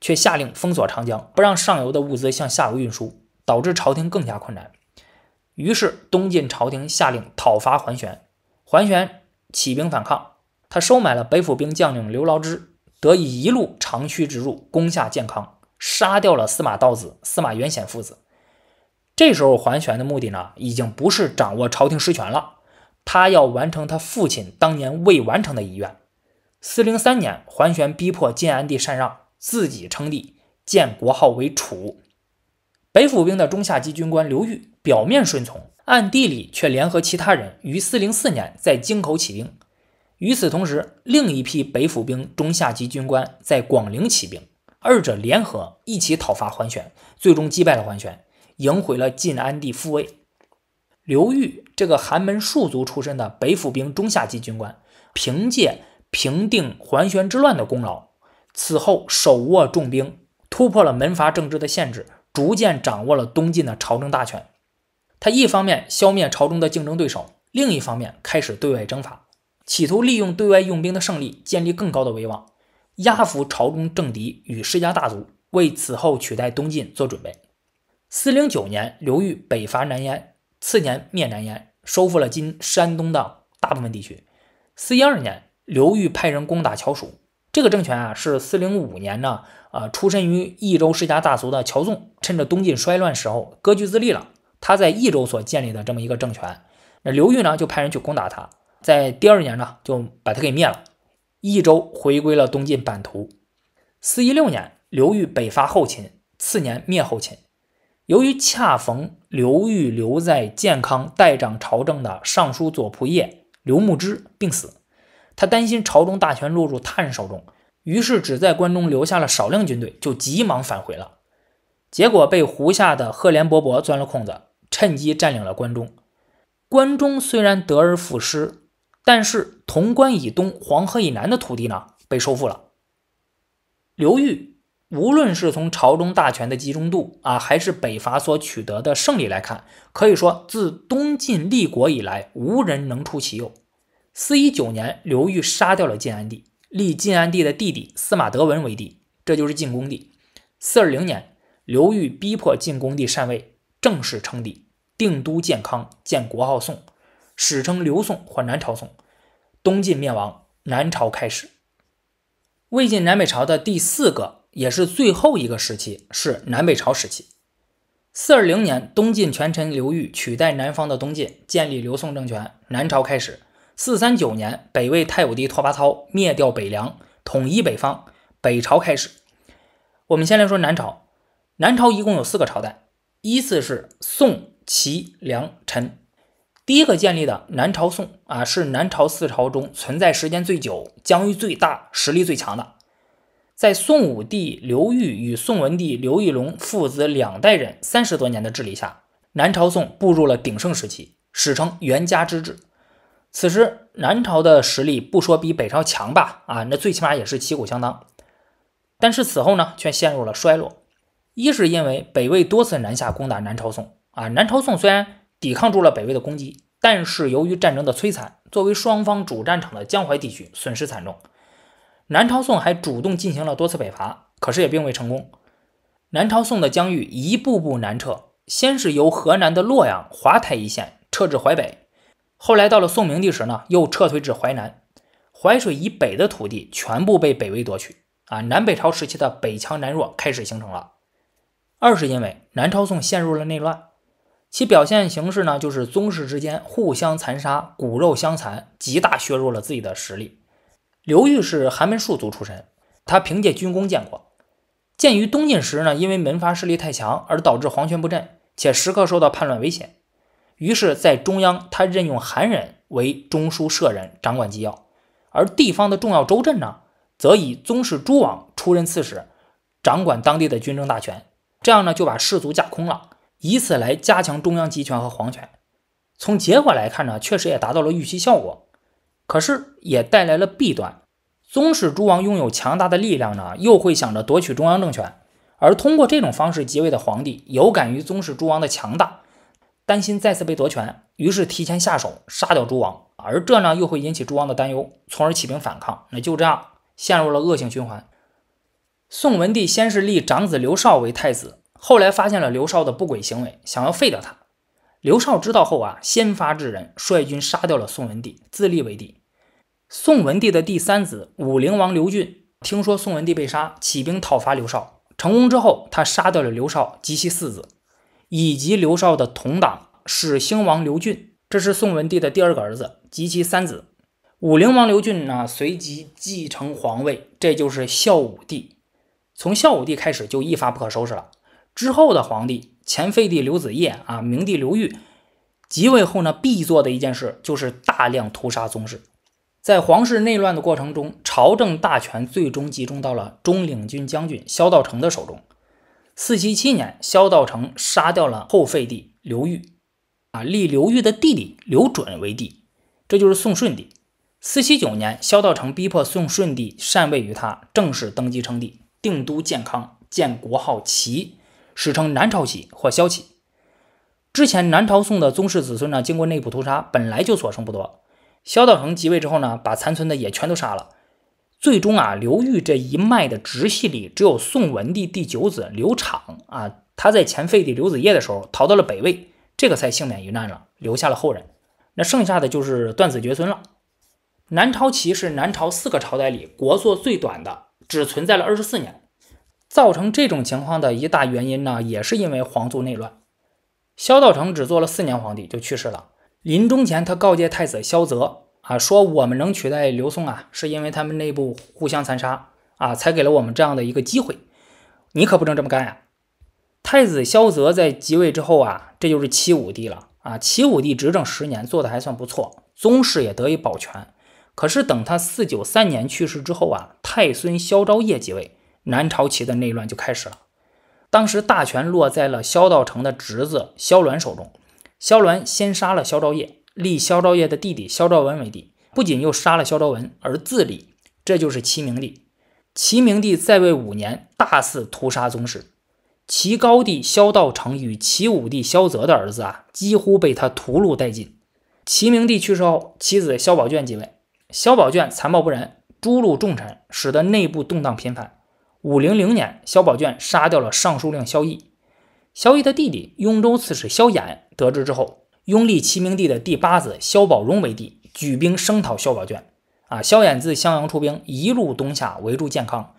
却下令封锁长江，不让上游的物资向下游运输，导致朝廷更加困难。于是，东晋朝廷下令讨伐桓玄，桓玄起兵反抗，他收买了北府兵将领刘牢之，得以一路长驱直入，攻下建康，杀掉了司马道子、司马元显父子。这时候，桓玄的目的呢，已经不是掌握朝廷实权了，他要完成他父亲当年未完成的遗愿。四零三年，桓玄逼迫晋安帝禅让，自己称帝，建国号为楚。北府兵的中下级军官刘裕，表面顺从，暗地里却联合其他人，于四零四年在京口起兵。与此同时，另一批北府兵中下级军官在广陵起兵，二者联合一起讨伐桓玄，最终击败了桓玄。赢回了晋安帝复位。刘裕这个寒门庶族出身的北府兵中下级军官，凭借平定桓玄之乱的功劳，此后手握重兵，突破了门阀政治的限制，逐渐掌握了东晋的朝政大权。他一方面消灭朝中的竞争对手，另一方面开始对外征伐，企图利用对外用兵的胜利建立更高的威望，压服朝中政敌与世家大族，为此后取代东晋做准备。四零九年，刘裕北伐南燕，次年灭南燕，收复了今山东的大部分地区。四一二年，刘裕派人攻打乔蜀，这个政权啊，是四零五年呢，呃，出身于益州世家大族的乔纵，趁着东晋衰乱时候割据自立了。他在益州所建立的这么一个政权，那刘裕呢就派人去攻打他，在第二年呢就把他给灭了，益州回归了东晋版图。四一六年，刘裕北伐后秦，次年灭后秦。由于恰逢刘裕留在建康代掌朝政的尚书左仆射刘牧之病死，他担心朝中大权落入他人手中，于是只在关中留下了少量军队，就急忙返回了。结果被胡下的赫连勃勃钻了空子，趁机占领了关中。关中虽然得而复失，但是潼关以东、黄河以南的土地呢，被收复了。刘裕。无论是从朝中大权的集中度啊，还是北伐所取得的胜利来看，可以说自东晋立国以来，无人能出其右。四一九年，刘裕杀掉了晋安帝，立晋安帝的弟弟司马德文为帝，这就是晋恭帝。四二零年，刘裕逼迫晋恭帝禅位，正式称帝，定都建康，建国号宋，史称刘宋或南朝宋。东晋灭亡，南朝开始。魏晋南北朝的第四个。也是最后一个时期，是南北朝时期。四二零年，东晋权臣刘裕取代南方的东晋，建立刘宋政权，南朝开始。四三九年，北魏太武帝拓跋焘灭掉北凉，统一北方，北朝开始。我们先来说南朝，南朝一共有四个朝代，依次是宋、齐、梁、陈。第一个建立的南朝宋啊，是南朝四朝中存在时间最久、疆域最大、实力最强的。在宋武帝刘裕与宋文帝刘义隆父子两代人三十多年的治理下，南朝宋步入了鼎盛时期，史称元嘉之治。此时南朝的实力不说比北朝强吧，啊，那最起码也是旗鼓相当。但是此后呢，却陷入了衰落。一是因为北魏多次南下攻打南朝宋，啊，南朝宋虽然抵抗住了北魏的攻击，但是由于战争的摧残，作为双方主战场的江淮地区损失惨重。南朝宋还主动进行了多次北伐，可是也并未成功。南朝宋的疆域一步步南撤，先是由河南的洛阳、华台一线撤至淮北，后来到了宋明帝时呢，又撤退至淮南。淮水以北的土地全部被北魏夺取，啊，南北朝时期的北强南弱开始形成了。二是因为南朝宋陷入了内乱，其表现形式呢，就是宗室之间互相残杀，骨肉相残，极大削弱了自己的实力。刘裕是寒门庶族出身，他凭借军功建国。鉴于东晋时呢，因为门阀势力太强而导致皇权不振，且时刻受到叛乱危险，于是，在中央他任用韩人为中书舍人，掌管机要；而地方的重要州镇呢，则以宗室诸王出任刺史，掌管当地的军政大权。这样呢，就把士族架空了，以此来加强中央集权和皇权。从结果来看呢，确实也达到了预期效果。可是也带来了弊端，宗室诸王拥有强大的力量呢，又会想着夺取中央政权，而通过这种方式即位的皇帝有感于宗室诸王的强大，担心再次被夺权，于是提前下手杀掉诸王，而这呢又会引起诸王的担忧，从而起兵反抗，那就这样陷入了恶性循环。宋文帝先是立长子刘绍为太子，后来发现了刘绍的不轨行为，想要废掉他。刘绍知道后啊，先发制人，率军杀掉了宋文帝，自立为帝。宋文帝的第三子武陵王刘俊听说宋文帝被杀，起兵讨伐刘劭。成功之后，他杀掉了刘劭及其四子，以及刘劭的同党始兴王刘浚。这是宋文帝的第二个儿子及其三子。武陵王刘俊呢，随即继承皇位，这就是孝武帝。从孝武帝开始，就一发不可收拾了。之后的皇帝前废帝刘子业啊，明帝刘裕，即位后呢，必做的一件事就是大量屠杀宗室。在皇室内乱的过程中，朝政大权最终集中到了中领军将军萧道成的手中。四七七年，萧道成杀掉了后废帝刘裕，啊，立刘裕的弟弟刘准为帝，这就是宋顺帝。四七九年，萧道成逼迫宋顺帝禅位于他，正式登基称帝，定都建康，建国号齐，史称南朝齐或萧齐。之前南朝宋的宗室子孙呢，经过内部屠杀，本来就所剩不多。萧道成即位之后呢，把残存的也全都杀了。最终啊，刘裕这一脉的直系里，只有宋文帝第九子刘昶啊，他在前废帝刘子业的时候逃到了北魏，这个才幸免于难了，留下了后人。那剩下的就是断子绝孙了。南朝齐是南朝四个朝代里国祚最短的，只存在了二十四年。造成这种情况的一大原因呢，也是因为皇族内乱。萧道成只做了四年皇帝就去世了。临终前，他告诫太子萧泽啊，说：“我们能取代刘宋啊，是因为他们内部互相残杀啊，才给了我们这样的一个机会。你可不能这么干呀！”太子萧泽在即位之后啊，这就是齐武帝了啊。齐武帝执政十年，做的还算不错，宗室也得以保全。可是等他四九三年去世之后啊，太孙萧昭业即位，南朝齐的内乱就开始了。当时大权落在了萧道成的侄子萧鸾手中。萧鸾先杀了萧昭业，立萧昭业的弟弟萧昭文为帝，不仅又杀了萧昭文而自立，这就是齐明帝。齐明帝在位五年，大肆屠杀宗室，齐高帝萧道成与齐武帝萧泽的儿子啊，几乎被他屠戮殆尽。齐明帝去世后，其子萧宝卷继位。萧宝卷残暴不仁，诛戮重臣，使得内部动荡频繁。五零零年，萧宝卷杀掉了尚书令萧绎。萧绎的弟弟雍州刺史萧衍得知之后，拥立齐明帝的第八子萧宝融为帝，举兵声讨萧宝卷。啊，萧衍自襄阳出兵，一路东下，围住建康，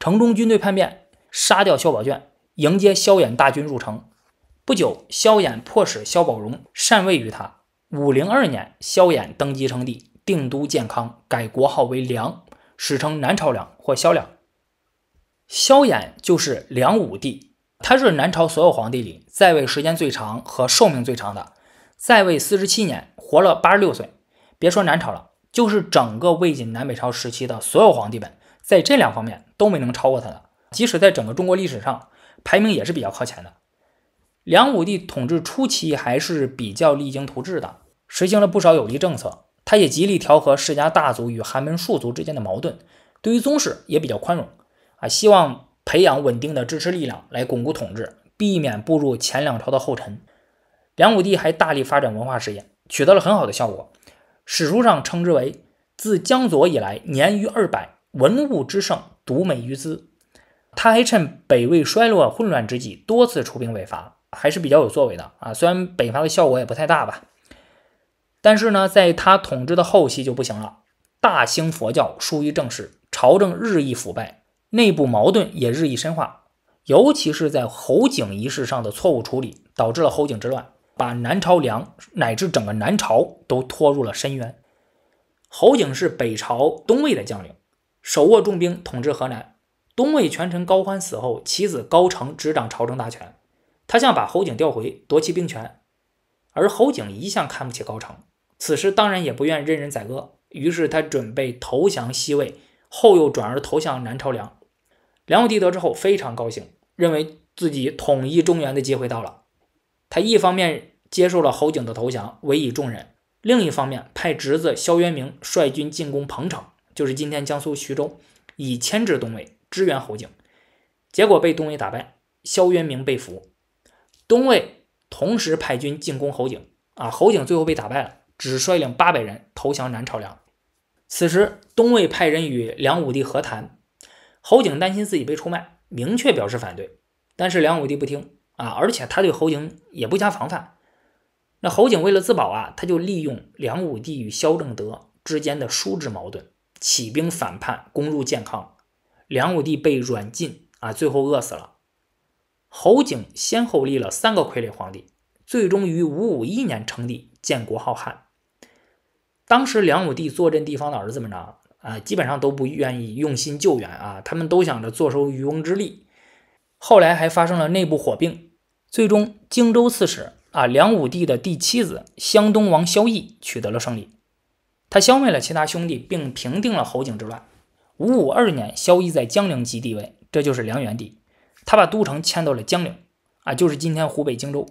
城中军队叛变，杀掉萧宝卷，迎接萧衍大军入城。不久，萧衍迫使萧宝融禅位于他。五零二年，萧衍登基称帝，定都建康，改国号为梁，史称南朝梁或萧梁。萧衍就是梁武帝。他是南朝所有皇帝里在位时间最长和寿命最长的，在位四十七年，活了八十六岁。别说南朝了，就是整个魏晋南北朝时期的所有皇帝，们，在这两方面都没能超过他的。即使在整个中国历史上，排名也是比较靠前的。梁武帝统治初期还是比较励精图治的，实行了不少有利政策。他也极力调和世家大族与寒门庶族之间的矛盾，对于宗室也比较宽容。啊，希望。培养稳定的支持力量来巩固统治，避免步入前两朝的后尘。梁武帝还大力发展文化事业，取得了很好的效果。史书上称之为“自江左以来，年逾二百，文物之盛，独美于兹”。他还趁北魏衰落混乱之际，多次出兵北伐，还是比较有作为的啊。虽然北伐的效果也不太大吧，但是呢，在他统治的后期就不行了，大兴佛教，疏于政事，朝政日益腐败。内部矛盾也日益深化，尤其是在侯景一事上的错误处理，导致了侯景之乱，把南朝梁乃至整个南朝都拖入了深渊。侯景是北朝东魏的将领，手握重兵，统治河南。东魏权臣高欢死后，其子高澄执掌朝政大权，他想把侯景调回，夺其兵权。而侯景一向看不起高澄，此时当然也不愿任人宰割，于是他准备投降西魏，后又转而投降南朝梁。梁武帝得知后非常高兴，认为自己统一中原的机会到了。他一方面接受了侯景的投降，委以重任；另一方面派侄子萧渊明率军进攻彭城，就是今天江苏徐州，以牵制东魏，支援侯景。结果被东魏打败，萧渊明被俘。东魏同时派军进攻侯景，啊，侯景最后被打败了，只率领八百人投降南朝梁。此时东魏派人与梁武帝和谈。侯景担心自己被出卖，明确表示反对，但是梁武帝不听啊，而且他对侯景也不加防范。那侯景为了自保啊，他就利用梁武帝与萧正德之间的叔侄矛盾，起兵反叛，攻入建康，梁武帝被软禁啊，最后饿死了。侯景先后立了三个傀儡皇帝，最终于五五一年称帝，建国号汉。当时梁武帝坐镇地方的儿子们呢？啊，基本上都不愿意用心救援啊，他们都想着坐收渔翁之利。后来还发生了内部火并，最终荆州刺史啊，梁武帝的第七子湘东王萧绎取得了胜利。他消灭了其他兄弟，并平定了侯景之乱。五五二年，萧绎在江陵即帝位，这就是梁元帝。他把都城迁到了江陵，啊，就是今天湖北荆州。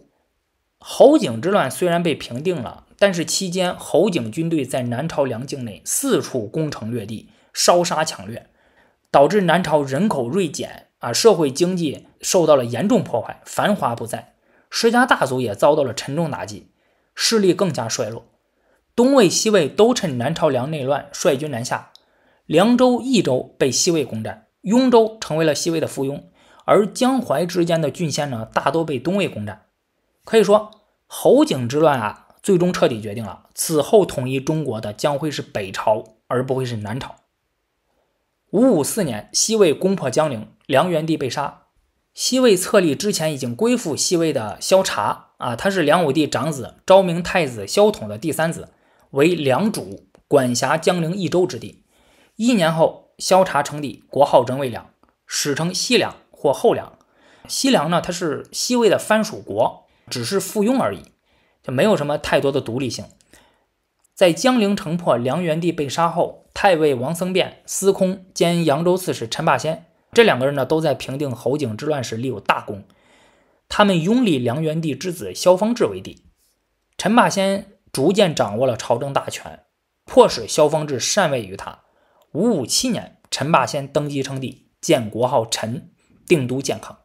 侯景之乱虽然被平定了。但是期间，侯景军队在南朝梁境内四处攻城略地、烧杀抢掠，导致南朝人口锐减，啊，社会经济受到了严重破坏，繁华不再，世家大族也遭到了沉重打击，势力更加衰落。东魏、西魏都趁南朝梁内乱，率军南下，凉州、益州被西魏攻占，雍州成为了西魏的附庸，而江淮之间的郡县呢，大多被东魏攻占。可以说，侯景之乱啊。最终彻底决定了，此后统一中国的将会是北朝，而不会是南朝。五五四年，西魏攻破江陵，梁元帝被杀。西魏册立之前已经归附西魏的萧察啊，他是梁武帝长子昭明太子萧统的第三子，为梁主，管辖江陵一州之地。一年后，萧察称帝，国号真为梁史称西梁或后梁。西梁呢，它是西魏的藩属国，只是附庸而已。没有什么太多的独立性。在江陵城破、梁元帝被杀后，太尉王僧辩、司空兼扬州刺史陈霸先这两个人呢，都在平定侯景之乱时立有大功。他们拥立梁元帝之子萧方智为帝。陈霸先逐渐掌握了朝政大权，迫使萧方智禅位于他。五五七年，陈霸先登基称帝，建国号陈，定都建康。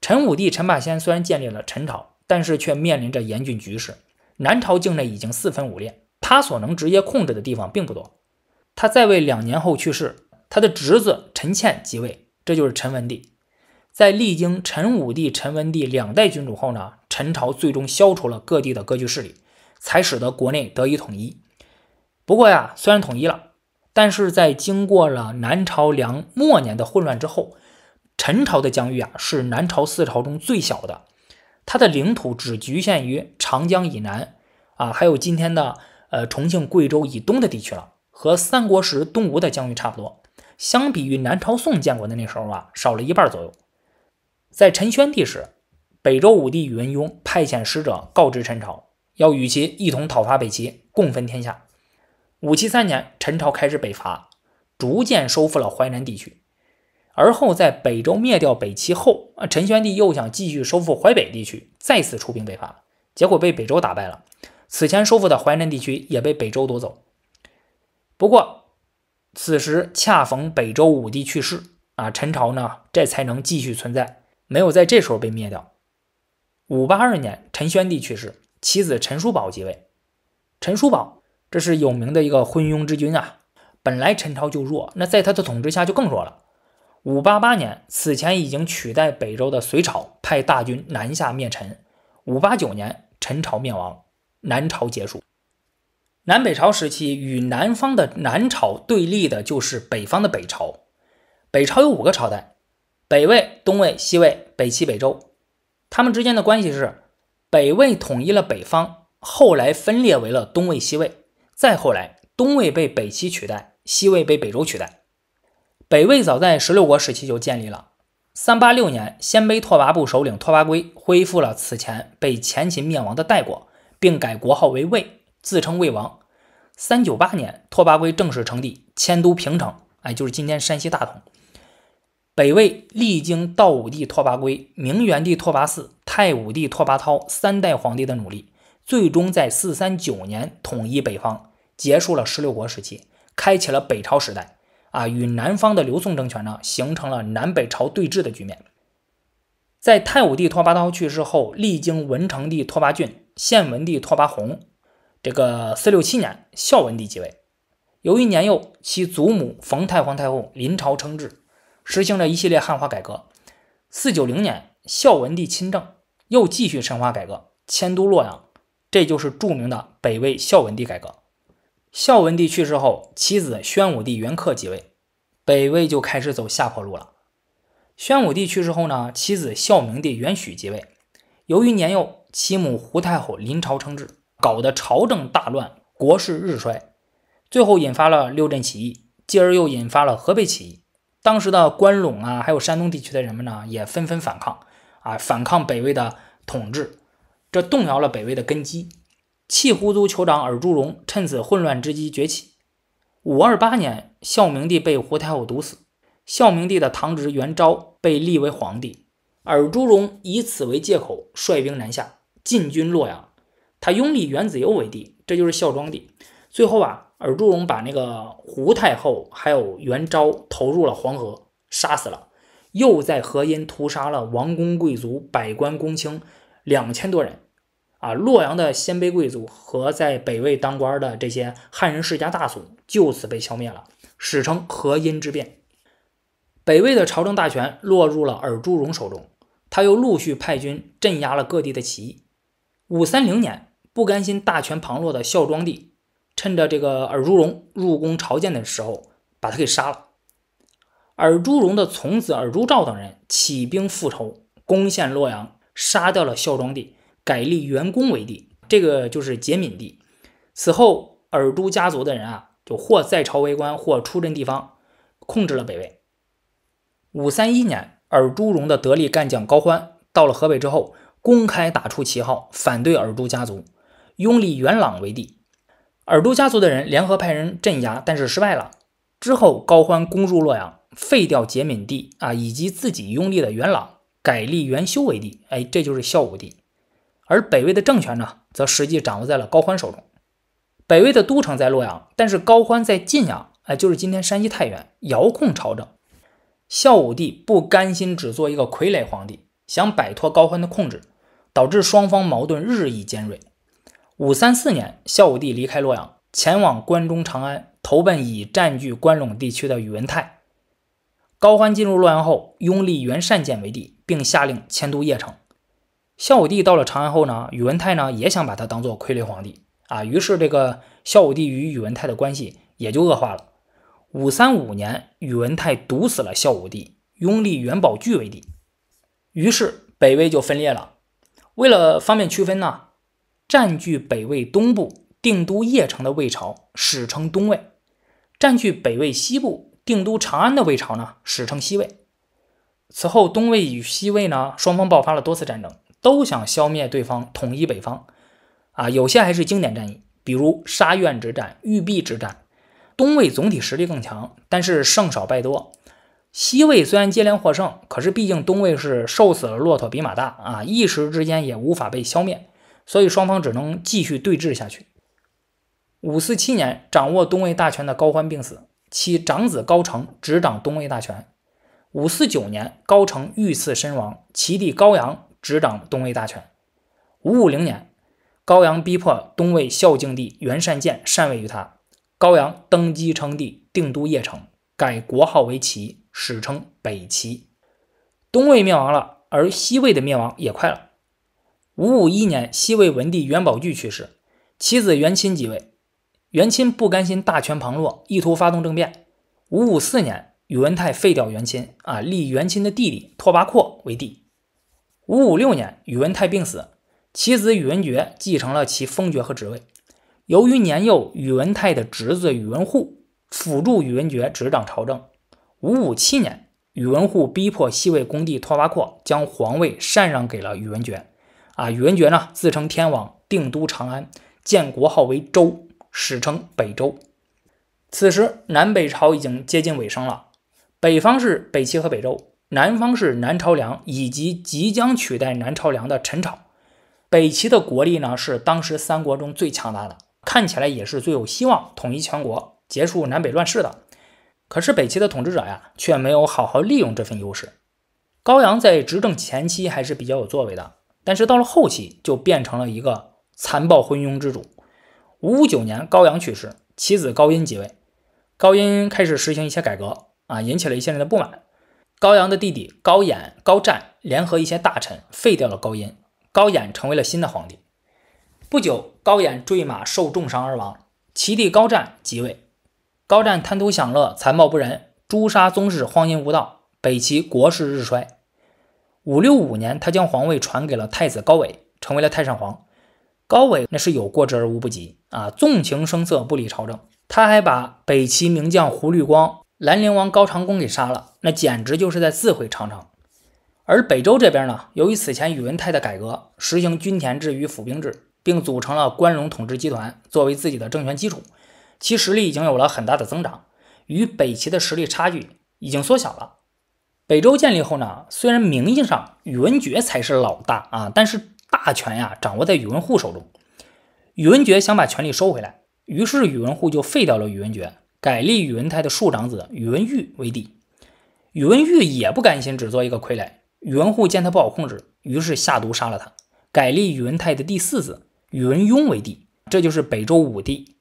陈武帝陈霸先虽然建立了陈朝。但是却面临着严峻局势，南朝境内已经四分五裂，他所能直接控制的地方并不多。他在位两年后去世，他的侄子陈倩即位，这就是陈文帝。在历经陈武帝、陈文帝两代君主后呢，陈朝最终消除了各地的割据势力，才使得国内得以统一。不过呀，虽然统一了，但是在经过了南朝梁末年的混乱之后，陈朝的疆域啊是南朝四朝中最小的。它的领土只局限于长江以南，啊，还有今天的呃重庆、贵州以东的地区了，和三国时东吴的疆域差不多。相比于南朝宋建国的那时候啊，少了一半左右。在陈宣帝时，北周武帝宇文邕派遣使者告知陈朝，要与其一同讨伐北齐，共分天下。五七三年，陈朝开始北伐，逐渐收复了淮南地区。而后，在北周灭掉北齐后，啊，陈宣帝又想继续收复淮北地区，再次出兵北伐，结果被北周打败了。此前收复的淮南地区也被北周夺走。不过，此时恰逢北周武帝去世，啊，陈朝呢，这才能继续存在，没有在这时候被灭掉。五八二年，陈宣帝去世，其子陈叔宝即位。陈叔宝这是有名的一个昏庸之君啊，本来陈朝就弱，那在他的统治下就更弱了。五八八年，此前已经取代北周的隋朝派大军南下灭陈。五八九年，陈朝灭亡，南朝结束。南北朝时期，与南方的南朝对立的就是北方的北朝。北朝有五个朝代：北魏、东魏、西魏、北齐、北周。他们之间的关系是：北魏统一了北方，后来分裂为了东魏、西魏，再后来东魏被北齐取代，西魏被北周取代。北魏早在十六国时期就建立了。三八六年，鲜卑拓跋部首领拓跋圭恢复了此前被前秦灭亡的代国，并改国号为魏，自称魏王。三九八年，拓跋圭正式称帝，迁都平城，哎，就是今天山西大同。北魏历经道武帝拓跋圭、明元帝拓跋嗣、太武帝拓跋焘三代皇帝的努力，最终在四三九年统一北方，结束了十六国时期，开启了北朝时代。啊，与南方的刘宋政权呢，形成了南北朝对峙的局面。在太武帝拓跋焘去世后，历经文成帝拓跋浚、献文帝拓跋宏，这个四六七年，孝文帝即位。由于年幼，其祖母冯太皇太后临朝称制，实行了一系列汉化改革。四九零年，孝文帝亲政，又继续深化改革，迁都洛阳，这就是著名的北魏孝文帝改革。孝文帝去世后，其子宣武帝元恪即位，北魏就开始走下坡路了。宣武帝去世后呢，其子孝明帝元诩即位，由于年幼，其母胡太后临朝称制，搞得朝政大乱，国势日衰，最后引发了六镇起义，继而又引发了河北起义。当时的关陇啊，还有山东地区的人们呢，也纷纷反抗啊，反抗北魏的统治，这动摇了北魏的根基。契胡族酋长尔朱荣趁此混乱之机崛起。五二八年，孝明帝被胡太后毒死，孝明帝的堂侄元昭被立为皇帝。尔朱荣以此为借口，率兵南下，进军洛阳。他拥立元子攸为帝，这就是孝庄帝。最后啊，尔朱荣把那个胡太后还有元昭投入了黄河，杀死了，又在河阴屠杀了王公贵族、百官公卿两千多人。啊！洛阳的鲜卑贵族和在北魏当官的这些汉人世家大族就此被消灭了，史称“河阴之变”。北魏的朝政大权落入了尔朱荣手中，他又陆续派军镇压了各地的起义。五三零年，不甘心大权旁落的孝庄帝，趁着这个尔朱荣入宫朝见的时候，把他给杀了。尔朱荣的从子尔朱兆等人起兵复仇，攻陷洛阳，杀掉了孝庄帝。改立元恭为帝，这个就是节闵帝。此后，尔朱家族的人啊，就或在朝为官，或出镇地方，控制了北魏。五三一年，尔朱荣的得力干将高欢到了河北之后，公开打出旗号，反对尔朱家族，拥立元朗为帝。尔朱家族的人联合派人镇压，但是失败了。之后，高欢攻入洛阳，废掉节闵帝啊，以及自己拥立的元朗，改立元修为帝，哎，这就是孝武帝。而北魏的政权呢，则实际掌握在了高欢手中。北魏的都城在洛阳，但是高欢在晋阳，哎，就是今天山西太原，遥控朝政。孝武帝不甘心只做一个傀儡皇帝，想摆脱高欢的控制，导致双方矛盾日益尖锐。五三四年，孝武帝离开洛阳，前往关中长安，投奔已占据关陇地区的宇文泰。高欢进入洛阳后，拥立袁善见为帝，并下令迁都邺城。孝武帝到了长安后呢，宇文泰呢也想把他当做傀儡皇帝啊，于是这个孝武帝与宇文泰的关系也就恶化了。五三五年，宇文泰毒死了孝武帝，拥立元宝炬为帝，于是北魏就分裂了。为了方便区分呢，占据北魏东部定都邺城的魏朝史称东魏，占据北魏西部定都长安的魏朝呢史称西魏。此后，东魏与西魏呢双方爆发了多次战争。都想消灭对方，统一北方，啊，有些还是经典战役，比如沙苑之战、玉璧之战。东魏总体实力更强，但是胜少败多。西魏虽然接连获胜，可是毕竟东魏是瘦死了骆驼比马大啊，一时之间也无法被消灭，所以双方只能继续对峙下去。五四七年，掌握东魏大权的高欢病死，其长子高澄执掌东魏大权。五四九年，高澄遇刺身亡，其弟高阳执掌东魏大权。五五零年，高阳逼迫东魏孝静帝元善见禅位于他，高阳登基称帝，定都邺城，改国号为齐，史称北齐。东魏灭亡了，而西魏的灭亡也快了。五五一年，西魏文帝元宝炬去世，其子元钦即位。元钦不甘心大权旁落，意图发动政变。五五四年，宇文泰废掉元钦，啊，立元钦的弟弟拓跋廓为帝。五五六年，宇文泰病死，其子宇文觉继承了其封爵和职位。由于年幼，宇文泰的侄子宇文护辅助宇文觉执掌朝政。五五七年，宇文护逼迫西魏恭帝拓跋廓将皇位禅让给了宇文觉。啊，宇文觉呢自称天王，定都长安，建国号为周，史称北周。此时南北朝已经接近尾声了，北方是北齐和北周。南方是南朝梁，以及即将取代南朝梁的陈朝。北齐的国力呢，是当时三国中最强大的，看起来也是最有希望统一全国、结束南北乱世的。可是北齐的统治者呀，却没有好好利用这份优势。高阳在执政前期还是比较有作为的，但是到了后期就变成了一个残暴昏庸之主。五五九年，高阳去世，其子高殷即位。高殷开始实行一些改革，啊，引起了一些人的不满。高阳的弟弟高演、高湛联合一些大臣废掉了高殷，高演成为了新的皇帝。不久，高演坠马受重伤而亡，其弟高湛即位。高湛贪图享乐，残暴不仁，诛杀宗室，荒淫无道，北齐国势日衰。五六五年，他将皇位传给了太子高纬，成为了太上皇。高纬那是有过之而无不及啊，纵情声色，不理朝政。他还把北齐名将胡律光。兰陵王高长恭给杀了，那简直就是在自毁长城。而北周这边呢，由于此前宇文泰的改革，实行均田制与府兵制，并组成了关陇统治集团作为自己的政权基础，其实力已经有了很大的增长，与北齐的实力差距已经缩小了。北周建立后呢，虽然名义上宇文觉才是老大啊，但是大权呀掌握在宇文护手中。宇文觉想把权力收回来，于是宇文护就废掉了宇文觉。改立宇文泰的庶长子宇文毓为帝，宇文毓也不甘心只做一个傀儡。宇文护见他不好控制，于是下毒杀了他，改立宇文泰的第四子宇文邕为帝。这就是北周武帝。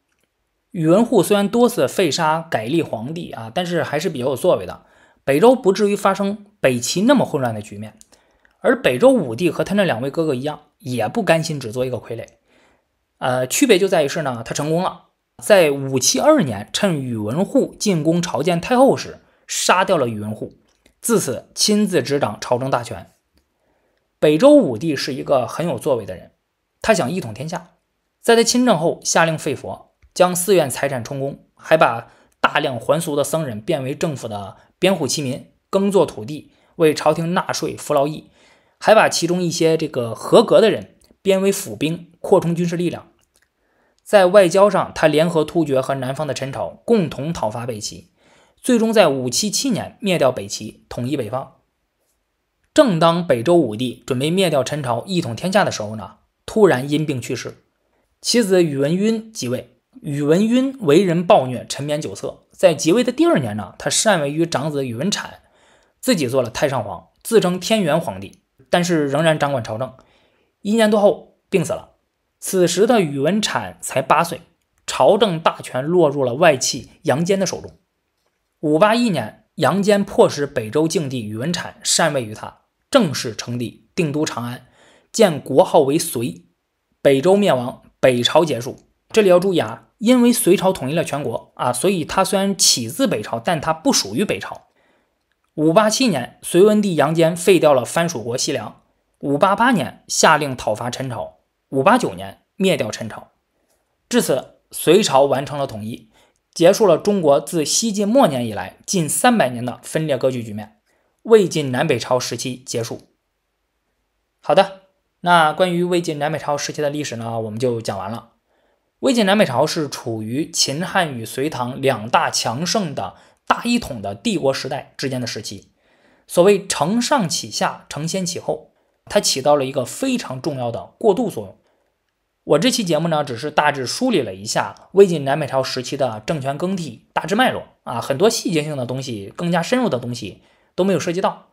宇文护虽然多次废杀改立皇帝啊，但是还是比较有作为的，北周不至于发生北齐那么混乱的局面。而北周武帝和他那两位哥哥一样，也不甘心只做一个傀儡。呃，区别就在于是呢，他成功了。在五七二年，趁宇文护进宫朝见太后时，杀掉了宇文护，自此亲自执掌朝政大权。北周武帝是一个很有作为的人，他想一统天下。在他亲政后，下令废佛，将寺院财产充公，还把大量还俗的僧人变为政府的编户齐民，耕作土地，为朝廷纳税服劳役，还把其中一些这个合格的人编为府兵，扩充军事力量。在外交上，他联合突厥和南方的陈朝，共同讨伐北齐，最终在577年灭掉北齐，统一北方。正当北周武帝准备灭掉陈朝，一统天下的时候呢，突然因病去世，其子宇文赟即位。宇文赟为人暴虐，沉湎酒色，在即位的第二年呢，他擅位于长子宇文阐，自己做了太上皇，自称天元皇帝，但是仍然掌管朝政，一年多后病死了。此时的宇文阐才八岁，朝政大权落入了外戚杨坚的手中。五八一年，杨坚迫使北周静帝宇文阐禅位于他，正式称帝，定都长安，建国号为隋。北周灭亡，北朝结束。这里要注意啊，因为隋朝统一了全国啊，所以他虽然起自北朝，但他不属于北朝。五八七年，隋文帝杨坚废掉了藩属国西凉。五八八年，下令讨伐陈朝。五八九年灭掉陈朝，至此隋朝完成了统一，结束了中国自西晋末年以来近三百年的分裂割据局面，魏晋南北朝时期结束。好的，那关于魏晋南北朝时期的历史呢，我们就讲完了。魏晋南北朝是处于秦汉与隋唐两大强盛的大一统的帝国时代之间的时期，所谓承上启下、承先启后，它起到了一个非常重要的过渡作用。我这期节目呢，只是大致梳理了一下魏晋南北朝时期的政权更替大致脉络啊，很多细节性的东西、更加深入的东西都没有涉及到。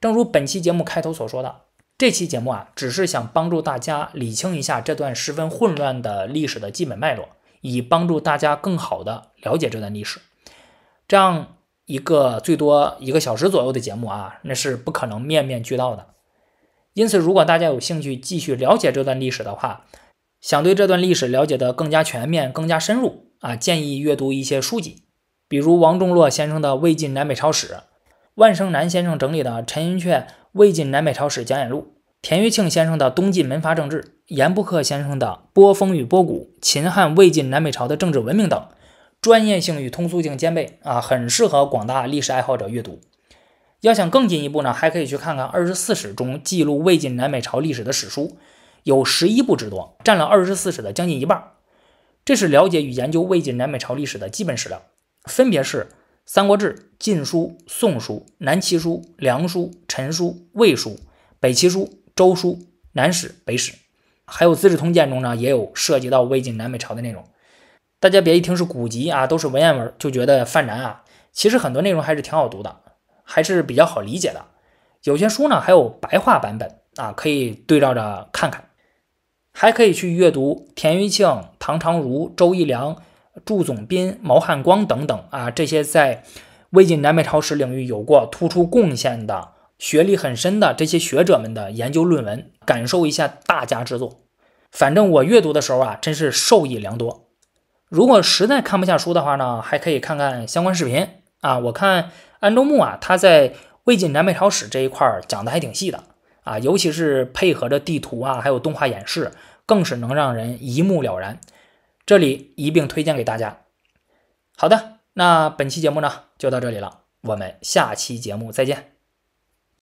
正如本期节目开头所说的，这期节目啊，只是想帮助大家理清一下这段十分混乱的历史的基本脉络，以帮助大家更好的了解这段历史。这样一个最多一个小时左右的节目啊，那是不可能面面俱到的。因此，如果大家有兴趣继续了解这段历史的话，想对这段历史了解得更加全面、更加深入啊，建议阅读一些书籍，比如王仲洛先生的《魏晋南北朝史》，万盛南先生整理的《陈寅恪魏晋南北朝史讲演录》，田余庆先生的《东晋门阀政治》，严布克先生的《波峰与波谷：秦汉魏晋南北朝的政治文明》等，专业性与通俗性兼备啊，很适合广大历史爱好者阅读。要想更进一步呢，还可以去看看《二十四史》中记录魏晋南北朝历史的史书。有十一部之多，占了二十四史的将近一半，这是了解与研究魏晋南北朝历史的基本史料。分别是《三国志》《晋书》《宋书》《南齐书》《梁书》《陈书》《魏书》《北齐书》《周书》《南史》《北史》，还有《资治通鉴》中呢也有涉及到魏晋南北朝的内容。大家别一听是古籍啊，都是文言文，就觉得犯难啊。其实很多内容还是挺好读的，还是比较好理解的。有些书呢还有白话版本啊，可以对照着看看。还可以去阅读田余庆、唐长儒、周一良、祝总斌、毛汉光等等啊，这些在魏晋南北朝史领域有过突出贡献的、学历很深的这些学者们的研究论文，感受一下大家之作。反正我阅读的时候啊，真是受益良多。如果实在看不下书的话呢，还可以看看相关视频啊。我看安中牧啊，他在魏晋南北朝史这一块讲的还挺细的。啊，尤其是配合着地图啊，还有动画演示，更是能让人一目了然。这里一并推荐给大家。好的，那本期节目呢就到这里了，我们下期节目再见。